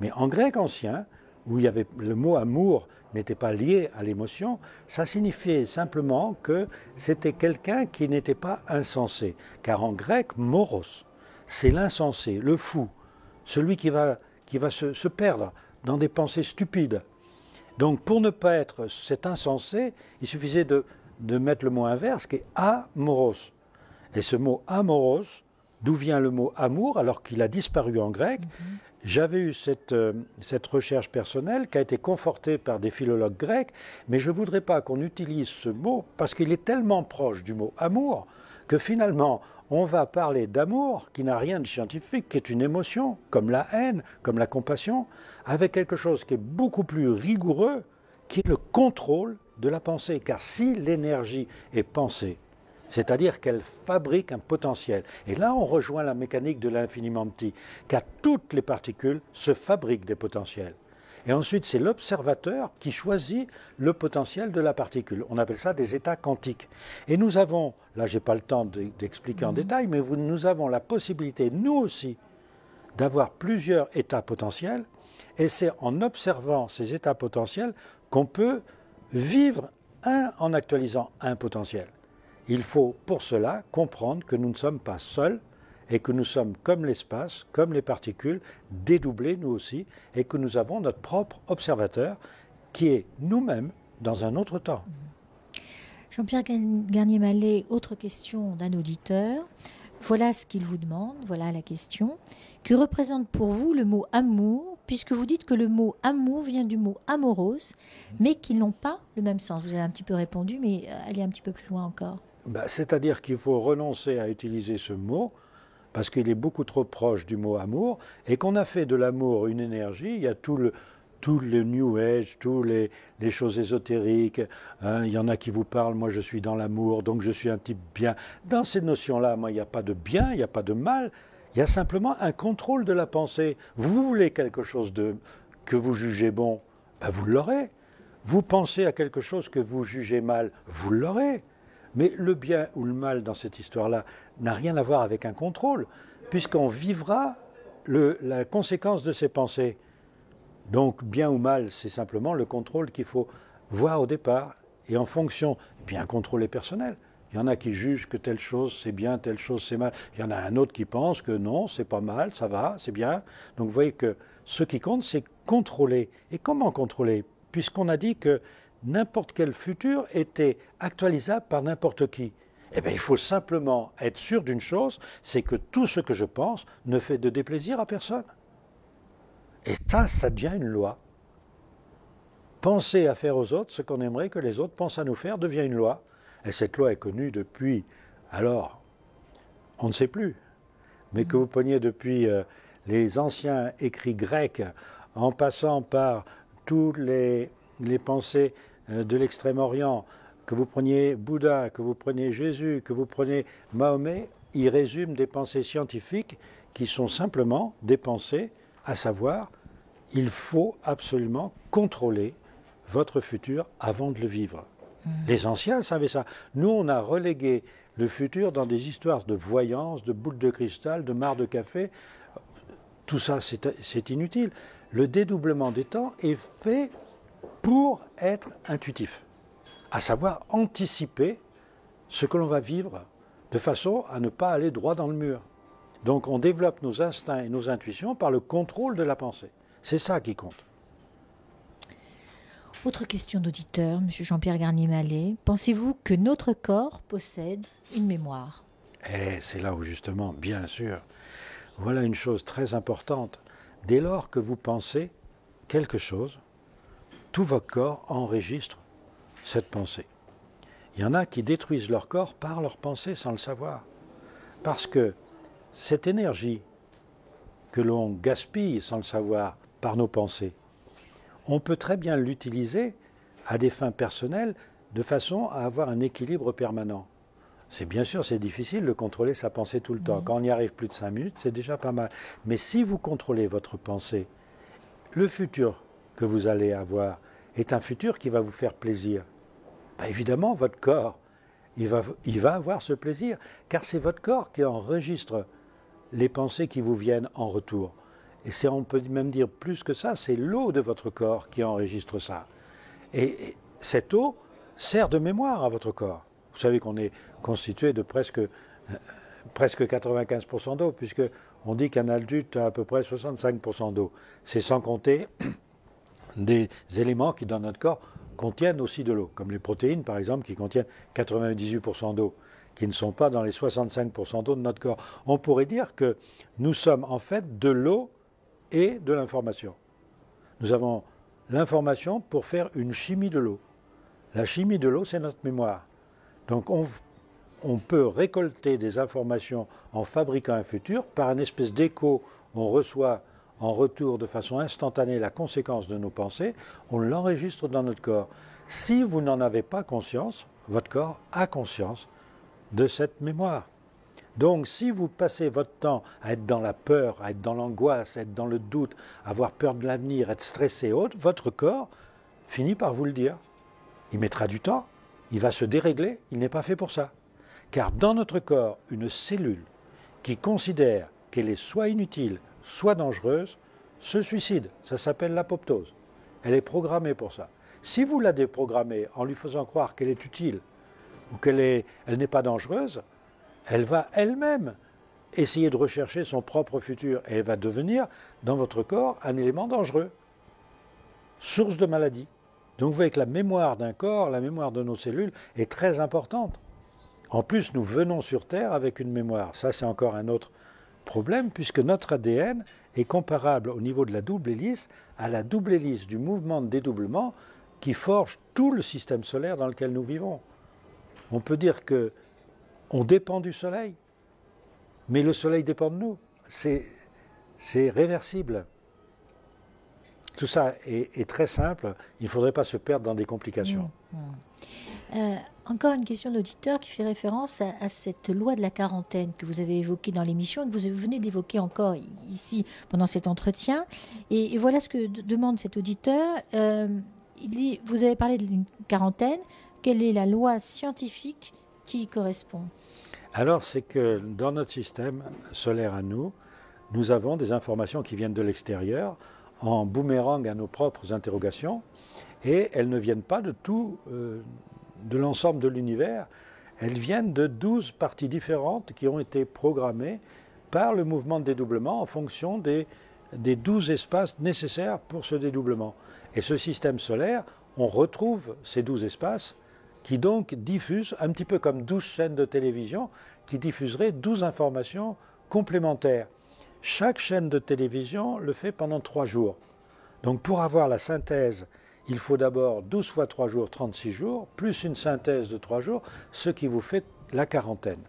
Mais en grec ancien, où il y avait le mot amour n'était pas lié à l'émotion, ça signifiait simplement que c'était quelqu'un qui n'était pas insensé. Car en grec, moros, c'est l'insensé, le fou, celui qui va, se perdre dans des pensées stupides. Donc pour ne pas être cet insensé, il suffisait de, mettre le mot inverse qui est amoros. Et ce mot amoros, d'où vient le mot amour alors qu'il a disparu en grec mhm. J'avais eu cette, euh, cette recherche personnelle qui a été confortée par des philologues grecs, mais je ne voudrais pas qu'on utilise ce mot parce qu'il est tellement proche du mot amour que finalement on va parler d'amour qui n'a rien de scientifique, qui est une émotion, comme la haine, comme la compassion, avec quelque chose qui est beaucoup plus rigoureux, qui est le contrôle de la pensée. Car si l'énergie est pensée, c'est-à-dire qu'elle fabrique un potentiel. Et là, on rejoint la mécanique de l'infiniment petit, car toutes les particules se fabriquent des potentiels. Et ensuite, c'est l'observateur qui choisit le potentiel de la particule. On appelle ça des états quantiques. Et nous avons, là, n'ai pas le temps d'expliquer en mhm. détail, mais nous avons la possibilité, nous aussi, d'avoir plusieurs états potentiels et c'est en observant ces états potentiels qu'on peut vivre un en actualisant un potentiel. Il faut pour cela comprendre que nous ne sommes pas seuls et que nous sommes comme l'espace, comme les particules, dédoublés nous aussi, et que nous avons notre propre observateur qui est nous-mêmes dans un autre temps. Jean-Pierre Garnier-Mallet, autre question d'un auditeur. Voilà ce qu'il vous demande, voilà la question. Que représente pour vous le mot amour puisque vous dites que le mot amour vient du mot amorose, mhm. mais qu'ils n'ont pas le même sens. Vous avez un petit peu répondu, mais euh, allez un petit peu plus loin encore. Bah, c'est-à-dire qu'il faut renoncer à utiliser ce mot parce qu'il est beaucoup trop proche du mot amour et qu'on a fait de l'amour une énergie. Il y a tout le, tout le New Age, toutes les, choses ésotériques. Hein. il y en a qui vous parlent, moi je suis dans l'amour, donc je suis un type bien. Dans ces notions-là, moi, il n'y a pas de bien, il n'y a pas de mal. Il y a simplement un contrôle de la pensée. Vous voulez quelque chose que vous jugez bon, ben, vous l'aurez. Vous pensez à quelque chose que vous jugez mal, vous l'aurez. Mais le bien ou le mal dans cette histoire-là n'a rien à voir avec un contrôle, puisqu'on vivra la conséquence de ses pensées. Donc bien ou mal, c'est simplement le contrôle qu'il faut voir au départ, et en fonction, bien un contrôle personnel, il y en a qui jugent que telle chose c'est bien, telle chose c'est mal. Il y en a un autre qui pense que non, c'est pas mal, ça va, c'est bien. Donc vous voyez que ce qui compte, c'est contrôler. Et comment contrôler Puisqu'on a dit que n'importe quel futur était actualisable par n'importe qui. Eh bien, il faut simplement être sûr d'une chose, c'est que tout ce que je pense ne fait de déplaisir à personne. Et ça, ça devient une loi. Penser à faire aux autres ce qu'on aimerait que les autres pensent à nous faire devient une loi. Et cette loi est connue depuis, alors, on ne sait plus, mais que vous preniez depuis euh, les anciens écrits grecs, en passant par toutes les, pensées euh, de l'Extrême-Orient, que vous preniez Bouddha, que vous preniez Jésus, que vous preniez Mahomet, ils résument des pensées scientifiques qui sont simplement des pensées, à savoir, il faut absolument contrôler votre futur avant de le vivre. Les anciens savaient ça. Nous, on a relégué le futur dans des histoires de voyance, de boules de cristal, de mares de café. Tout ça, c'est inutile. Le dédoublement des temps est fait pour être intuitif, à savoir anticiper ce que l'on va vivre de façon à ne pas aller droit dans le mur. Donc on développe nos instincts et nos intuitions par le contrôle de la pensée. C'est ça qui compte. Autre question d'auditeur, M. Jean-Pierre Garnier-Mallet. Pensez-vous que notre corps possède une mémoire Eh, c'est là où justement, bien sûr. Voilà une chose très importante. Dès lors que vous pensez quelque chose, tout votre corps enregistre cette pensée. Il y en a qui détruisent leur corps par leur pensée sans le savoir. Parce que cette énergie que l'on gaspille sans le savoir par nos pensées, on peut très bien l'utiliser à des fins personnelles de façon à avoir un équilibre permanent. C'est bien sûr, c'est difficile de contrôler sa pensée tout le temps. Mmh. Quand on y arrive plus de 5 minutes, c'est déjà pas mal. Mais si vous contrôlez votre pensée, le futur que vous allez avoir est un futur qui va vous faire plaisir. Bah, évidemment, votre corps, il va avoir ce plaisir, car c'est votre corps qui enregistre les pensées qui vous viennent en retour. Et c'est, on peut même dire plus que ça, c'est l'eau de votre corps qui enregistre ça. Et, cette eau sert de mémoire à votre corps. Vous savez qu'on est constitué de presque, euh, presque 95% d'eau, puisque on dit qu'un adulte a à peu près 65% d'eau. C'est sans compter des éléments qui, dans notre corps, contiennent aussi de l'eau, comme les protéines, par exemple, qui contiennent 98% d'eau, qui ne sont pas dans les 65% d'eau de notre corps. On pourrait dire que nous sommes en fait de l'eau et de l'information. Nous avons l'information pour faire une chimie de l'eau. La chimie de l'eau, c'est notre mémoire. Donc on, peut récolter des informations en fabriquant un futur. Par une espèce d'écho, on reçoit en retour de façon instantanée la conséquence de nos pensées. On l'enregistre dans notre corps. Si vous n'en avez pas conscience, votre corps a conscience de cette mémoire. Donc si vous passez votre temps à être dans la peur, à être dans l'angoisse, à être dans le doute, à avoir peur de l'avenir, être stressé et votre corps finit par vous le dire. Il mettra du temps, il va se dérégler, il n'est pas fait pour ça. Car dans notre corps, une cellule qui considère qu'elle est soit inutile, soit dangereuse, se suicide. Ça s'appelle l'apoptose. Elle est programmée pour ça. Si vous la déprogrammez en lui faisant croire qu'elle est utile ou qu'elle n'est pas dangereuse, elle va elle-même essayer de rechercher son propre futur et elle va devenir, dans votre corps, un élément dangereux, source de maladie. Donc vous voyez que la mémoire d'un corps, la mémoire de nos cellules est très importante. En plus, nous venons sur Terre avec une mémoire. Ça, c'est encore un autre problème, puisque notre ADN est comparable au niveau de la double hélice à la double hélice du mouvement de dédoublement qui forge tout le système solaire dans lequel nous vivons. On peut dire que on dépend du soleil, mais le soleil dépend de nous. C'est réversible. Tout ça est, très simple. Il ne faudrait pas se perdre dans des complications. Mmh, mmh. Euh, encore une question d'auditeur qui fait référence à, cette loi de la quarantaine que vous avez évoquée dans l'émission et que vous venez d'évoquer encore ici pendant cet entretien. Et, voilà ce que demande cet auditeur. Euh, il dit, vous avez parlé d'une quarantaine. Quelle est la loi scientifique qui y correspond Alors, c'est que dans notre système solaire à nous, nous avons des informations qui viennent de l'extérieur en boomerang à nos propres interrogations et elles ne viennent pas de tout, euh, de l'ensemble de l'univers. Elles viennent de douze parties différentes qui ont été programmées par le mouvement de dédoublement en fonction des, douze espaces nécessaires pour ce dédoublement. Et ce système solaire, on retrouve ces douze espaces qui donc diffuse, un petit peu comme 12 chaînes de télévision, qui diffuseraient 12 informations complémentaires. Chaque chaîne de télévision le fait pendant 3 jours. Donc pour avoir la synthèse, il faut d'abord 12 fois 3 jours, 36 jours, plus une synthèse de 3 jours, ce qui vous fait la quarantaine.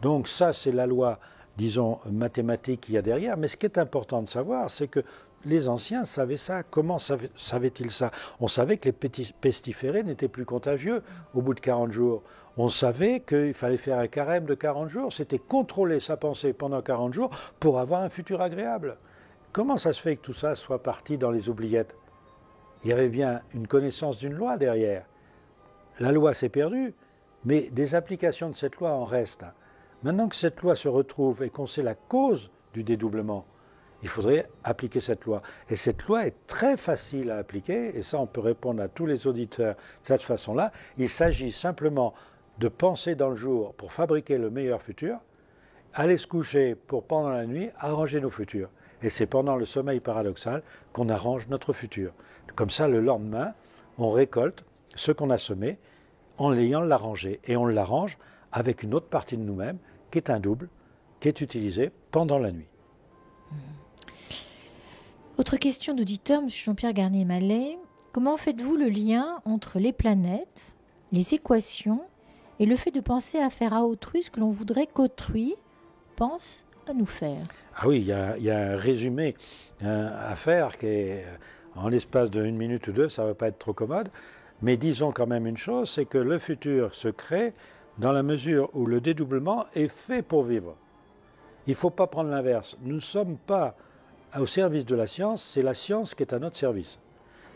Donc ça, c'est la loi, disons, mathématique qu'il y a derrière. Mais ce qui est important de savoir, c'est que les anciens savaient ça. Comment savaient-ils ça On savait que les pestiférés n'étaient plus contagieux au bout de 40 jours. On savait qu'il fallait faire un carême de 40 jours. C'était contrôler sa pensée pendant 40 jours pour avoir un futur agréable. Comment ça se fait que tout ça soit parti dans les oubliettes Il y avait bien une connaissance d'une loi derrière. La loi s'est perdue, mais des applications de cette loi en restent. Maintenant que cette loi se retrouve et qu'on sait la cause du dédoublement, il faudrait appliquer cette loi. Et cette loi est très facile à appliquer, et ça on peut répondre à tous les auditeurs de cette façon-là. Il s'agit simplement de penser dans le jour pour fabriquer le meilleur futur, aller se coucher pour pendant la nuit arranger nos futurs. Et c'est pendant le sommeil paradoxal qu'on arrange notre futur. Comme ça, le lendemain, on récolte ce qu'on a semé en l'ayant l'arrangé. Et on l'arrange avec une autre partie de nous-mêmes qui est un double, qui est utilisé pendant la nuit. Mmh. Autre question d'auditeur, M. Jean-Pierre Garnier-Mallet. Comment faites-vous le lien entre les planètes, les équations et le fait de penser à faire à autrui ce que l'on voudrait qu'autrui pense à nous faire Ah oui, il y, a un résumé euh, à faire qui est euh, en l'espace d'une minute ou deux, ça ne va pas être trop commode. Mais disons quand même une chose, c'est que le futur se crée dans la mesure où le dédoublement est fait pour vivre. Il ne faut pas prendre l'inverse. Nous ne sommes pas au service de la science, c'est la science qui est à notre service.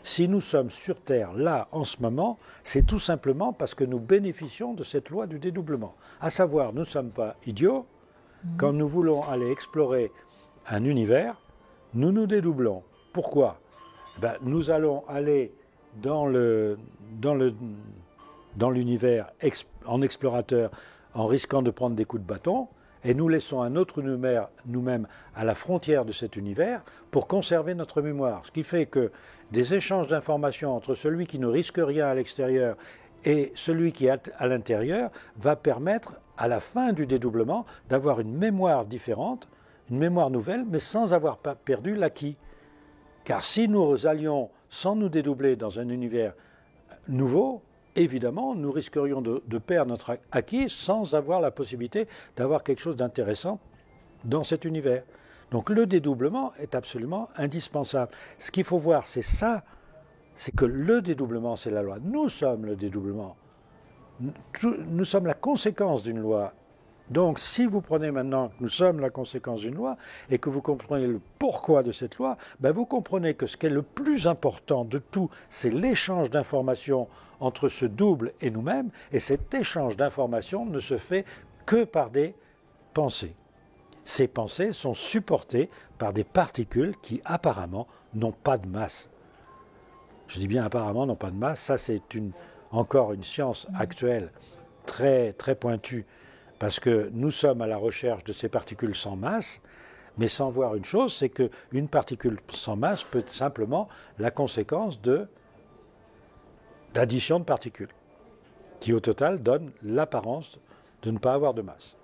Si nous sommes sur Terre, là, en ce moment, c'est tout simplement parce que nous bénéficions de cette loi du dédoublement. À savoir, nous ne sommes pas idiots. Mhm. Quand nous voulons aller explorer un univers, nous nous dédoublons. Pourquoi ben, Nous allons aller dans l'univers en explorateur en risquant de prendre des coups de bâton, et nous laissons un autre univers nous-mêmes à la frontière de cet univers pour conserver notre mémoire. Ce qui fait que des échanges d'informations entre celui qui ne risque rien à l'extérieur et celui qui est à l'intérieur va permettre à la fin du dédoublement d'avoir une mémoire différente, une mémoire nouvelle, mais sans avoir perdu l'acquis. Car si nous allions sans nous dédoubler dans un univers nouveau, évidemment, nous risquerions de, perdre notre acquis sans avoir la possibilité d'avoir quelque chose d'intéressant dans cet univers. Donc le dédoublement est absolument indispensable. Ce qu'il faut voir, c'est ça, c'est que le dédoublement, c'est la loi. Nous sommes le dédoublement. Nous sommes la conséquence d'une loi donc si vous prenez maintenant que nous sommes la conséquence d'une loi et que vous comprenez le pourquoi de cette loi, ben, vous comprenez que ce qui est le plus important de tout, c'est l'échange d'informations entre ce double et nous-mêmes, et cet échange d'informations ne se fait que par des pensées. Ces pensées sont supportées par des particules qui apparemment n'ont pas de masse. Je dis bien apparemment n'ont pas de masse, ça c'est encore une science actuelle très, très pointue parce que nous sommes à la recherche de ces particules sans masse, mais sans voir une chose, c'est qu'une particule sans masse peut être simplement la conséquence de de particules, qui au total donne l'apparence de ne pas avoir de masse.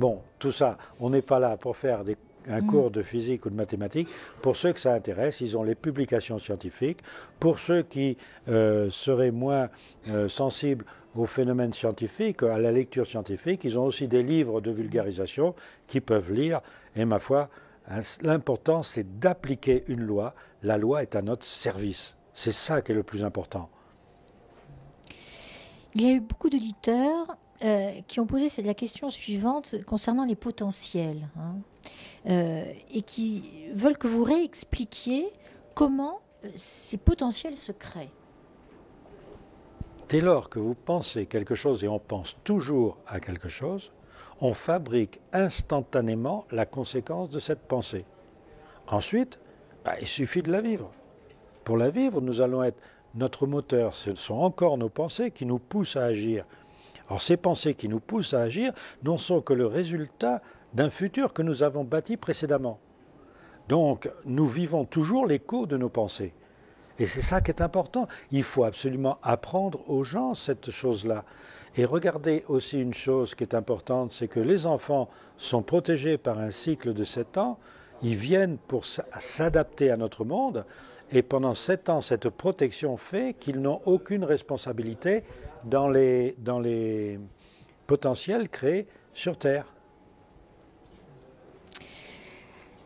Bon, tout ça, on n'est pas là pour faire un mm. cours de physique ou de mathématiques. Pour ceux que ça intéresse, ils ont les publications scientifiques. Pour ceux qui euh, seraient moins euh, sensibles aux phénomènes scientifiques, à la lecture scientifique. Ils ont aussi des livres de vulgarisation qu'ils peuvent lire. Et ma foi, l'important, c'est d'appliquer une loi. La loi est à notre service. C'est ça qui est le plus important. Il y a eu beaucoup d'auditeurs euh, qui ont posé la question suivante concernant les potentiels hein. euh, et qui veulent que vous réexpliquiez comment euh, ces potentiels se créent. Dès lors que vous pensez quelque chose et on pense toujours à quelque chose, on fabrique instantanément la conséquence de cette pensée. Ensuite, bah, il suffit de la vivre. Pour la vivre, nous allons être notre moteur. Ce sont encore nos pensées qui nous poussent à agir. Or, ces pensées qui nous poussent à agir non sont que le résultat d'un futur que nous avons bâti précédemment. Donc nous vivons toujours l'écho de nos pensées. Et c'est ça qui est important. Il faut absolument apprendre aux gens cette chose-là. Et regardez aussi une chose qui est importante, c'est que les enfants sont protégés par un cycle de 7 ans. Ils viennent pour s'adapter à notre monde. Et pendant 7 ans, cette protection fait qu'ils n'ont aucune responsabilité dans les, dans les potentiels créés sur Terre.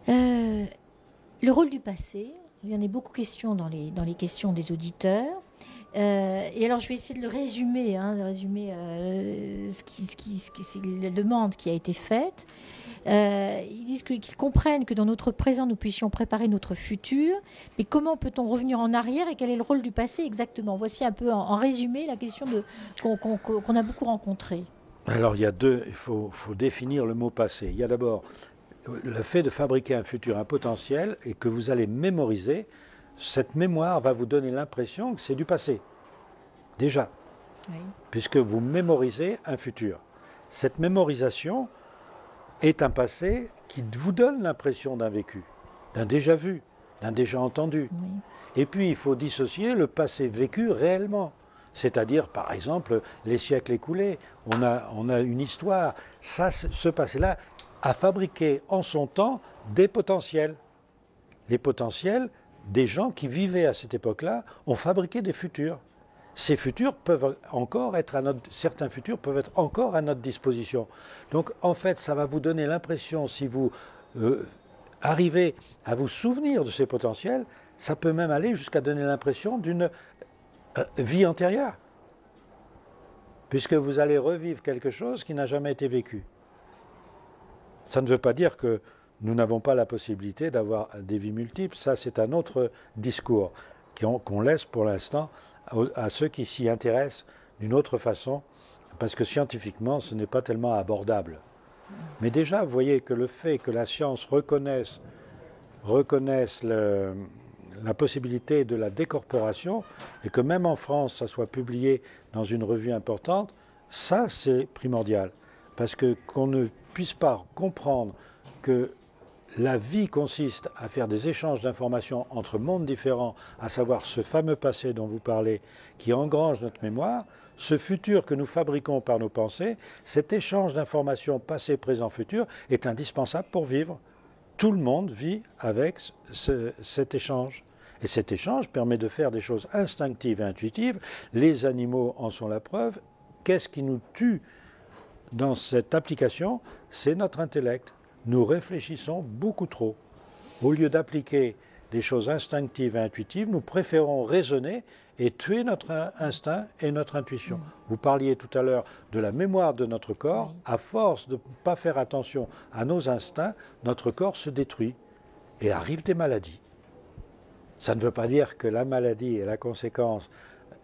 Euh, le rôle du passé, il y en a beaucoup questions dans les, dans les questions des auditeurs. Euh, et alors, je vais essayer de le résumer, hein, de résumer euh, ce la demande qui a été faite. Euh, ils disent qu'ils comprennent que dans notre présent, nous puissions préparer notre futur, mais comment peut-on revenir en arrière et quel est le rôle du passé exactement Voici un peu en, résumé la question qu'on a beaucoup rencontrée. Alors, il y a deux, il faut, faut définir le mot passé. Il y a d'abord le fait de fabriquer un futur, un potentiel, et que vous allez mémoriser, cette mémoire va vous donner l'impression que c'est du passé, déjà, puisque vous mémorisez un futur. Cette mémorisation est un passé qui vous donne l'impression d'un vécu, d'un déjà vu, d'un déjà entendu. Et puis, il faut dissocier le passé vécu réellement. C'est-à-dire, par exemple, les siècles écoulés, on a, on a une histoire. Ça, ce passé-là, a fabriquer en son temps des potentiels. Les potentiels des gens qui vivaient à cette époque-là ont fabriqué des futurs. Ces futurs peuvent encore être à notre, certains futurs peuvent être encore à notre disposition. Donc en fait, ça va vous donner l'impression, si vous euh, arrivez à vous souvenir de ces potentiels, ça peut même aller jusqu'à donner l'impression d'une euh, vie antérieure, puisque vous allez revivre quelque chose qui n'a jamais été vécu. Ça ne veut pas dire que nous n'avons pas la possibilité d'avoir des vies multiples. Ça, c'est un autre discours qu'on laisse pour l'instant à ceux qui s'y intéressent d'une autre façon, parce que scientifiquement, ce n'est pas tellement abordable. Mais déjà, vous voyez que le fait que la science reconnaisse, la possibilité de la décorporation, et que même en France, ça soit publié dans une revue importante, ça, c'est primordial. Parce que qu'on ne puisse pas comprendre que la vie consiste à faire des échanges d'informations entre mondes différents, à savoir ce fameux passé dont vous parlez, qui engrange notre mémoire, ce futur que nous fabriquons par nos pensées, cet échange d'informations passé, présent, futur est indispensable pour vivre. Tout le monde vit avec cet échange. Et cet échange permet de faire des choses instinctives et intuitives. Les animaux en sont la preuve. Qu'est-ce qui nous tue dans cette application, c'est notre intellect. Nous réfléchissons beaucoup trop. Au lieu d'appliquer des choses instinctives et intuitives, nous préférons raisonner et tuer notre instinct et notre intuition. Mm. Vous parliez tout à l'heure de la mémoire de notre corps. À force de ne pas faire attention à nos instincts, notre corps se détruit et arrive des maladies. Ça ne veut pas dire que la maladie est la conséquence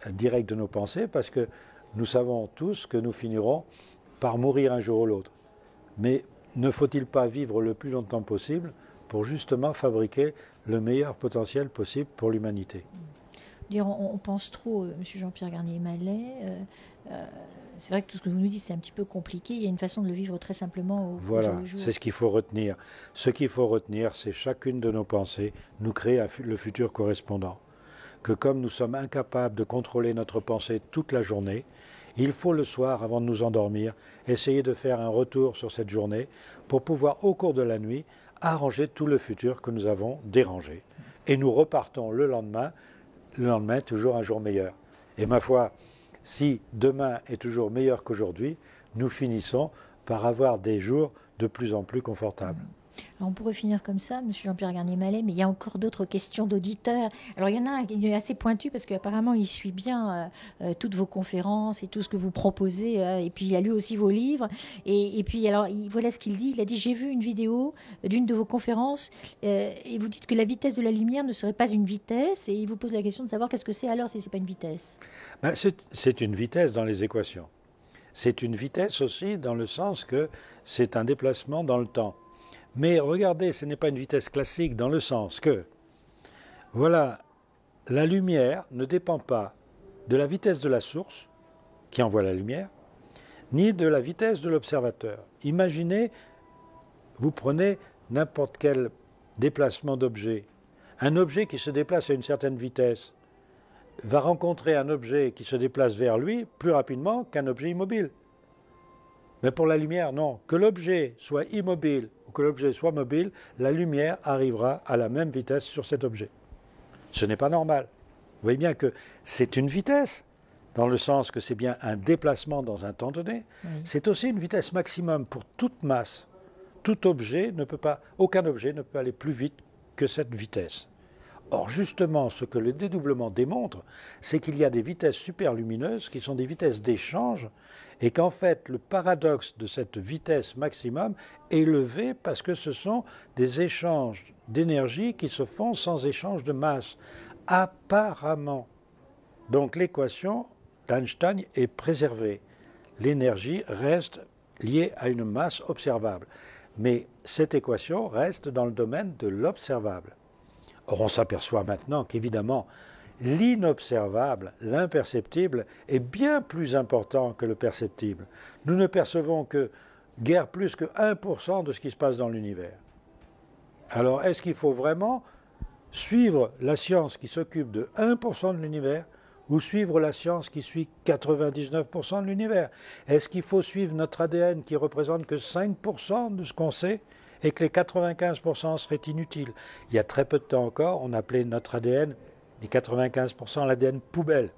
euh, directe de nos pensées, parce que nous savons tous que nous finirons par mourir un jour ou l'autre. Mais ne faut-il pas vivre le plus longtemps possible pour justement fabriquer le meilleur potentiel possible pour l'humanité Dire, on, pense trop, euh, M. Jean-Pierre Garnier-Mallet, euh, euh, c'est vrai que tout ce que vous nous dites, c'est un petit peu compliqué. Il y a une façon de le vivre très simplement au, voilà, c'est ce qu'il faut retenir. Ce qu'il faut retenir, c'est chacune de nos pensées nous crée le futur correspondant. Que comme nous sommes incapables de contrôler notre pensée toute la journée, il faut le soir, avant de nous endormir, essayer de faire un retour sur cette journée pour pouvoir, au cours de la nuit, arranger tout le futur que nous avons dérangé. Et nous repartons le lendemain, le lendemain toujours un jour meilleur. Et ma foi, si demain est toujours meilleur qu'aujourd'hui, nous finissons par avoir des jours de plus en plus confortables on pourrait finir comme ça, Monsieur Jean-Pierre Garnier-Mallet, mais il y a encore d'autres questions d'auditeurs. Alors il y en a un qui est assez pointu parce qu'apparemment il suit bien euh, euh, toutes vos conférences et tout ce que vous proposez, euh, et puis il a lu aussi vos livres. Et, puis alors il, voilà ce qu'il dit. Il a dit j'ai vu une vidéo d'une de vos conférences et vous dites que la vitesse de la lumière ne serait pas une vitesse et il vous pose la question de savoir qu'est-ce que c'est alors si ce n'est pas une vitesse. Ben, c'est une vitesse dans les équations. C'est une vitesse aussi dans le sens que c'est un déplacement dans le temps. Mais regardez, ce n'est pas une vitesse classique dans le sens que, voilà, la lumière ne dépend pas de la vitesse de la source, qui envoie la lumière, ni de la vitesse de l'observateur. Imaginez, vous prenez n'importe quel déplacement d'objet. Un objet qui se déplace à une certaine vitesse va rencontrer un objet qui se déplace vers lui plus rapidement qu'un objet immobile. Mais pour la lumière, non. Que l'objet soit immobile que l'objet soit mobile, la lumière arrivera à la même vitesse sur cet objet. Ce n'est pas normal. Vous voyez bien que c'est une vitesse, dans le sens que c'est bien un déplacement dans un temps donné. C'est aussi une vitesse maximum pour toute masse. Tout objet ne peut pas, aucun objet ne peut aller plus vite que cette vitesse. Or, justement, ce que le dédoublement démontre, c'est qu'il y a des vitesses superlumineuses qui sont des vitesses d'échange et qu'en fait, le paradoxe de cette vitesse maximum est levé parce que ce sont des échanges d'énergie qui se font sans échange de masse, apparemment. Donc l'équation d'Einstein est préservée. L'énergie reste liée à une masse observable. Mais cette équation reste dans le domaine de l'observable. Or, on s'aperçoit maintenant qu'évidemment, l'inobservable, l'imperceptible, est bien plus important que le perceptible. Nous ne percevons que guère plus que 1% de ce qui se passe dans l'univers. Alors, est-ce qu'il faut vraiment suivre la science qui s'occupe de 1% de l'univers ou suivre la science qui suit 99% de l'univers Est-ce qu'il faut suivre notre ADN qui représente que 5% de ce qu'on sait et que les 95% seraient inutiles. Il y a très peu de temps encore, on appelait notre ADN, les 95%, l'ADN poubelle.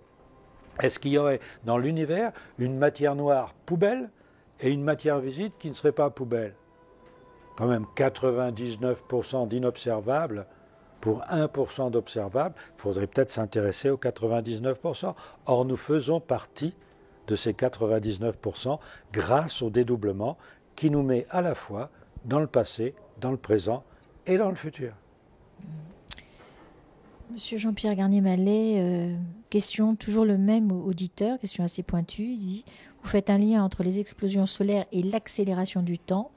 Est-ce qu'il y aurait dans l'univers une matière noire poubelle et une matière visite qui ne serait pas poubelle Quand même 99% d'inobservables pour 1% d'observables, il faudrait peut-être s'intéresser aux 99%. Or, nous faisons partie de ces 99% grâce au dédoublement qui nous met à la fois dans le passé, dans le présent et dans le futur. Monsieur Jean-Pierre Garnier-Mallet, euh, question toujours le même auditeur, question assez pointue. Il dit Vous faites un lien entre les explosions solaires et l'accélération du temps.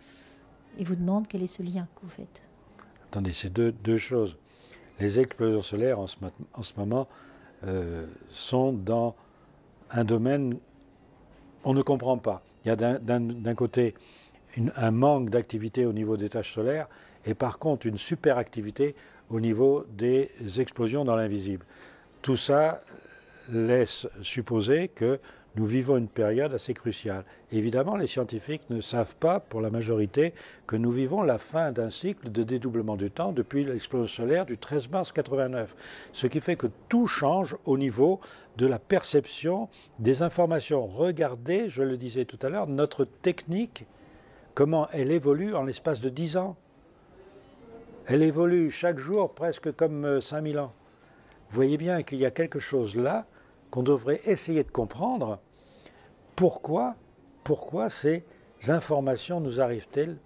et vous demande quel est ce lien que vous faites. Attendez, c'est deux, choses. Les explosions solaires en ce, moment euh, sont dans un domaine on ne comprend pas. Il y a d'un côté un manque d'activité au niveau des tâches solaires et par contre une superactivité au niveau des explosions dans l'invisible. Tout ça laisse supposer que nous vivons une période assez cruciale. Évidemment, les scientifiques ne savent pas, pour la majorité, que nous vivons la fin d'un cycle de dédoublement du temps depuis l'explosion solaire du 13 mars 89. Ce qui fait que tout change au niveau de la perception des informations. Regardez, je le disais tout à l'heure, notre technique comment elle évolue en l'espace de 10 ans. Elle évolue chaque jour presque comme 5000 euh, ans. Vous voyez bien qu'il y a quelque chose là qu'on devrait essayer de comprendre. Pourquoi, pourquoi ces informations nous arrivent-elles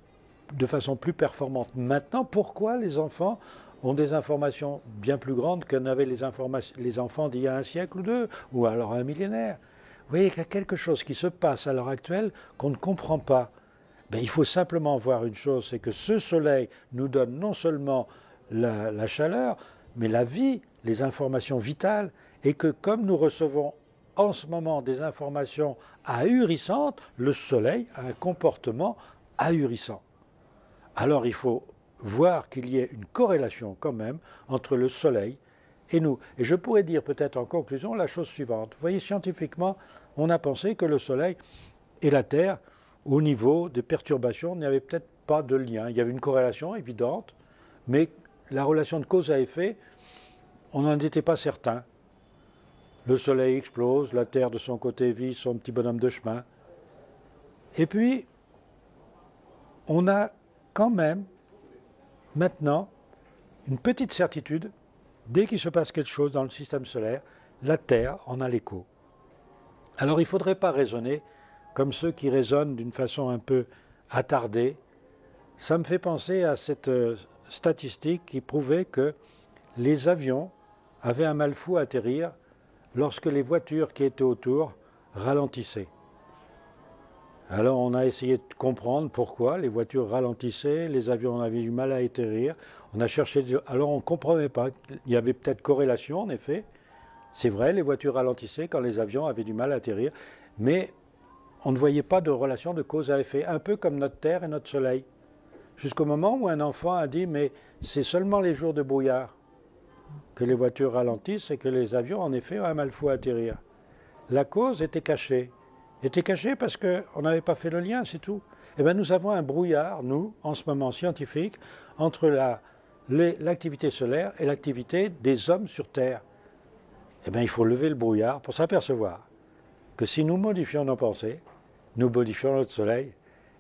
de façon plus performante maintenant Pourquoi les enfants ont des informations bien plus grandes que n'avaient les, les enfants d'il y a un siècle ou deux, ou alors un millénaire Vous voyez qu'il y a quelque chose qui se passe à l'heure actuelle qu'on ne comprend pas. Ben, il faut simplement voir une chose, c'est que ce soleil nous donne non seulement la, la chaleur, mais la vie, les informations vitales, et que comme nous recevons en ce moment des informations ahurissantes, le soleil a un comportement ahurissant. Alors il faut voir qu'il y ait une corrélation quand même entre le soleil et nous. Et je pourrais dire peut-être en conclusion la chose suivante. Vous voyez, scientifiquement, on a pensé que le soleil et la Terre au niveau des perturbations, il n'y avait peut-être pas de lien. Il y avait une corrélation évidente, mais la relation de cause à effet, on n'en était pas certain. Le soleil explose, la Terre de son côté vit son petit bonhomme de chemin. Et puis, on a quand même maintenant une petite certitude, dès qu'il se passe quelque chose dans le système solaire, la Terre en a l'écho. Alors il ne faudrait pas raisonner comme ceux qui résonnent d'une façon un peu attardée, ça me fait penser à cette euh, statistique qui prouvait que les avions avaient un mal fou à atterrir lorsque les voitures qui étaient autour ralentissaient. Alors on a essayé de comprendre pourquoi les voitures ralentissaient, les avions avaient du mal à atterrir. On a cherché, alors on ne comprenait pas. Il y avait peut-être corrélation en effet. C'est vrai, les voitures ralentissaient quand les avions avaient du mal à atterrir. Mais on ne voyait pas de relation de cause à effet, un peu comme notre Terre et notre Soleil. Jusqu'au moment où un enfant a dit Mais c'est seulement les jours de brouillard que les voitures ralentissent et que les avions, en effet, ont un mal à atterrir. La cause était cachée. Était cachée parce qu'on n'avait pas fait le lien, c'est tout. Eh bien, nous avons un brouillard, nous, en ce moment scientifique, entre l'activité solaire et l'activité des hommes sur Terre. Eh bien, il faut lever le brouillard pour s'apercevoir que si nous modifions nos pensées, nous modifions notre soleil.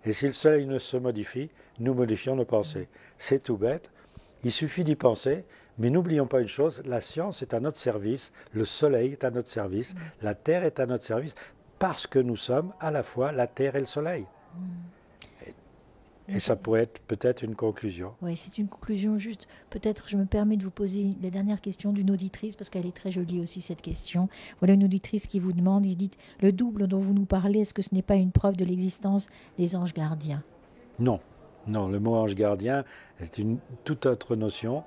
Et si le soleil ne se modifie, nous modifions nos pensées. C'est tout bête, il suffit d'y penser, mais n'oublions pas une chose, la science est à notre service, le soleil est à notre service, mm. la Terre est à notre service, parce que nous sommes à la fois la Terre et le soleil. Mm. Et ça pourrait être peut-être une conclusion. Oui, c'est une conclusion juste. Peut-être je me permets de vous poser la dernière question d'une auditrice, parce qu'elle est très jolie aussi cette question. Voilà une auditrice qui vous demande, il dit, le double dont vous nous parlez, est-ce que ce n'est pas une preuve de l'existence des anges gardiens Non, non, le mot ange gardien, c'est une toute autre notion.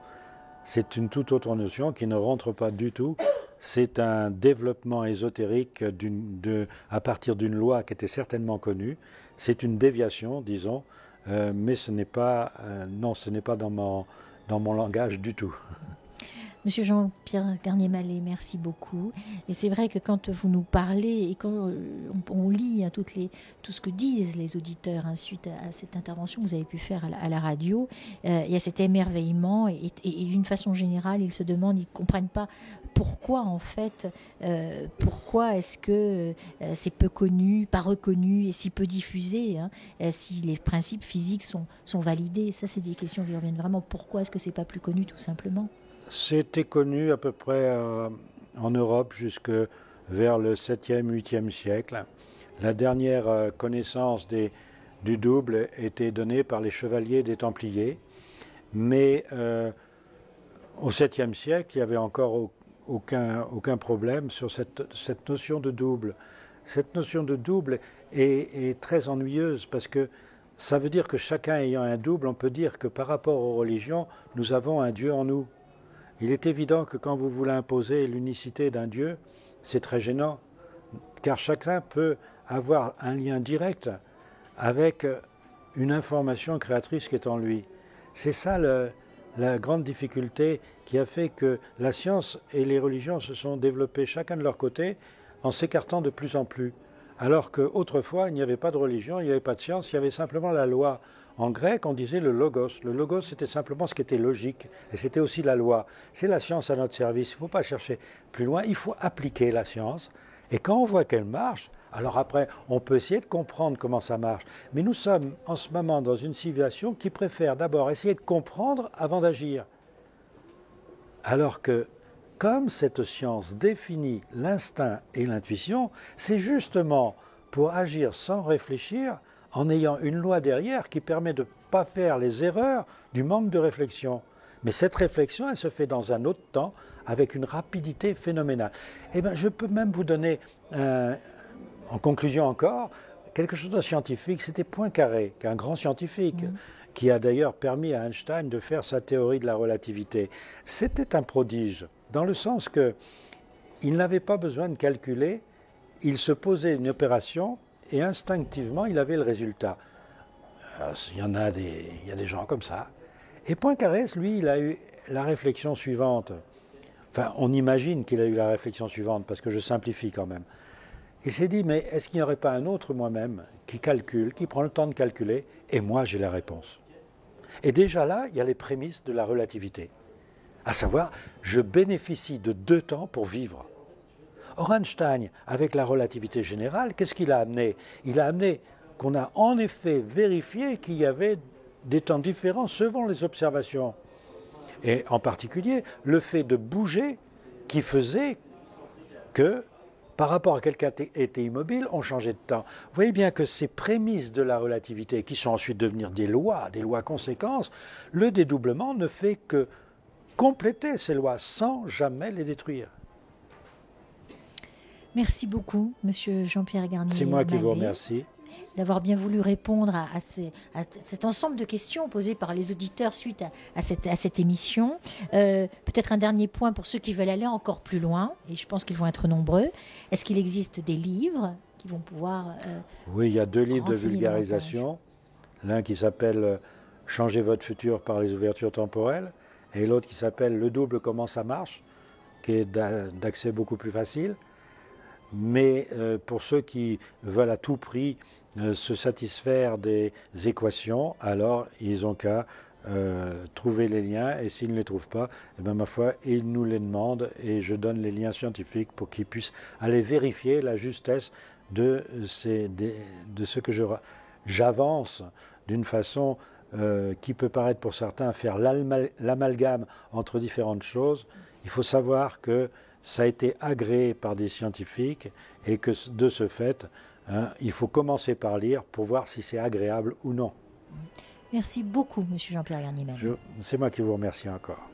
C'est une toute autre notion qui ne rentre pas du tout. C'est un développement ésotérique à partir d'une loi qui était certainement connue. C'est une déviation, disons, euh, mais ce n'est pas, euh, non, ce n'est pas dans mon, dans mon langage du tout. Monsieur Jean-Pierre Garnier-Mallet, merci beaucoup. Et c'est vrai que quand vous nous parlez et quand euh, on, lit hein, toutes les, tout ce que disent les auditeurs hein, suite à, cette intervention que vous avez pu faire à la, radio, il y a cet émerveillement et, et d'une façon générale, ils se demandent, ils ne comprennent pas pourquoi en fait, euh, pourquoi est-ce que euh, c'est peu connu, pas reconnu et si peu diffusé hein, euh, si les principes physiques sont, sont validés Ça, c'est des questions qui reviennent vraiment. Pourquoi est-ce que c'est pas plus connu tout simplement C'était connu à peu près en Europe jusque vers le 7e, 8e siècle. La dernière connaissance du double était donnée par les chevaliers des Templiers, mais au 7e siècle, il y avait encore aucun, aucun problème sur cette, cette, notion de double. Cette notion de double est, est, très ennuyeuse parce que ça veut dire que chacun ayant un double, on peut dire que par rapport aux religions, nous avons un Dieu en nous. Il est évident que quand vous voulez imposer l'unicité d'un Dieu, c'est très gênant, car chacun peut avoir un lien direct avec une information créatrice qui est en lui. C'est ça le, la grande difficulté qui a fait que la science et les religions se sont développées chacun de leur côté en s'écartant de plus en plus. Alors qu'autrefois, il n'y avait pas de religion, il n'y avait pas de science, il y avait simplement la loi. En grec, on disait le logos. Le logos, c'était simplement ce qui était logique, et c'était aussi la loi. C'est la science à notre service. Il ne faut pas chercher plus loin, il faut appliquer la science. Et quand on voit qu'elle marche, alors après, on peut essayer de comprendre comment ça marche. Mais nous sommes en ce moment dans une civilisation qui préfère d'abord essayer de comprendre avant d'agir. Alors que, comme cette science définit l'instinct et l'intuition, c'est justement pour agir sans réfléchir, en ayant une loi derrière qui permet de ne pas faire les erreurs du manque de réflexion. Mais cette réflexion, elle se fait dans un autre temps, avec une rapidité phénoménale. Eh bien, je peux même vous donner un en conclusion encore, quelque chose de scientifique, c'était Poincaré, un grand scientifique, mm. qui a d'ailleurs permis à Einstein de faire sa théorie de la relativité. C'était un prodige, dans le sens que il n'avait pas besoin de calculer, il se posait une opération et instinctivement il avait le résultat. Euh, il y a des, il y a des gens comme ça. Et Poincaré, lui, il a eu la réflexion suivante. Enfin, on imagine qu'il a eu la réflexion suivante, parce que je simplifie quand même. Il s'est dit, mais est-ce qu'il n'y aurait pas un autre moi-même qui calcule, qui prend le temps de calculer, et moi j'ai la réponse Et déjà là, il y a les prémices de la relativité. À savoir, je bénéficie de deux temps pour vivre. Or Einstein, avec la relativité générale, qu'est-ce qu'il a amené Il a amené qu'on a en effet vérifié qu'il y avait des temps différents selon les observations. Et en particulier, le fait de bouger qui faisait que par rapport à quelqu'un qui était immobile on changeait de temps. Vous voyez bien que ces prémices de la relativité, qui sont ensuite devenir des lois, des lois conséquences, le dédoublement ne fait que compléter ces lois sans jamais les détruire. Merci beaucoup, Monsieur Jean-Pierre Garnier. C'est moi qui vous remercie d'avoir bien voulu répondre à, cet ensemble de questions posées par les auditeurs suite à, cette, émission. Euh, peut-être un dernier point pour ceux qui veulent aller encore plus loin, et je pense qu'ils vont être nombreux. Est-ce qu'il existe des livres qui vont pouvoir... Euh, oui, il y a deux livres de vulgarisation. L'un qui s'appelle euh, Changer votre futur par les ouvertures temporelles, et l'autre qui s'appelle Le double, comment ça marche, qui est d'accès beaucoup plus facile. Mais pour ceux qui veulent à tout prix euh, se satisfaire des équations, alors ils ont qu'à euh, trouver les liens et s'ils ne les trouvent pas, et eh ben, ma foi, ils nous les demandent et je donne les liens scientifiques pour qu'ils puissent aller vérifier la justesse de, ces, de, ce que j'avance d'une façon euh, qui peut paraître pour certains faire l'amalgame entre différentes choses. Il faut savoir que ça a été agréé par des scientifiques et que de ce fait, Hein, il faut commencer par lire pour voir si c'est agréable ou non. Merci beaucoup, Monsieur Jean-Pierre Garnier. C'est moi qui vous remercie encore.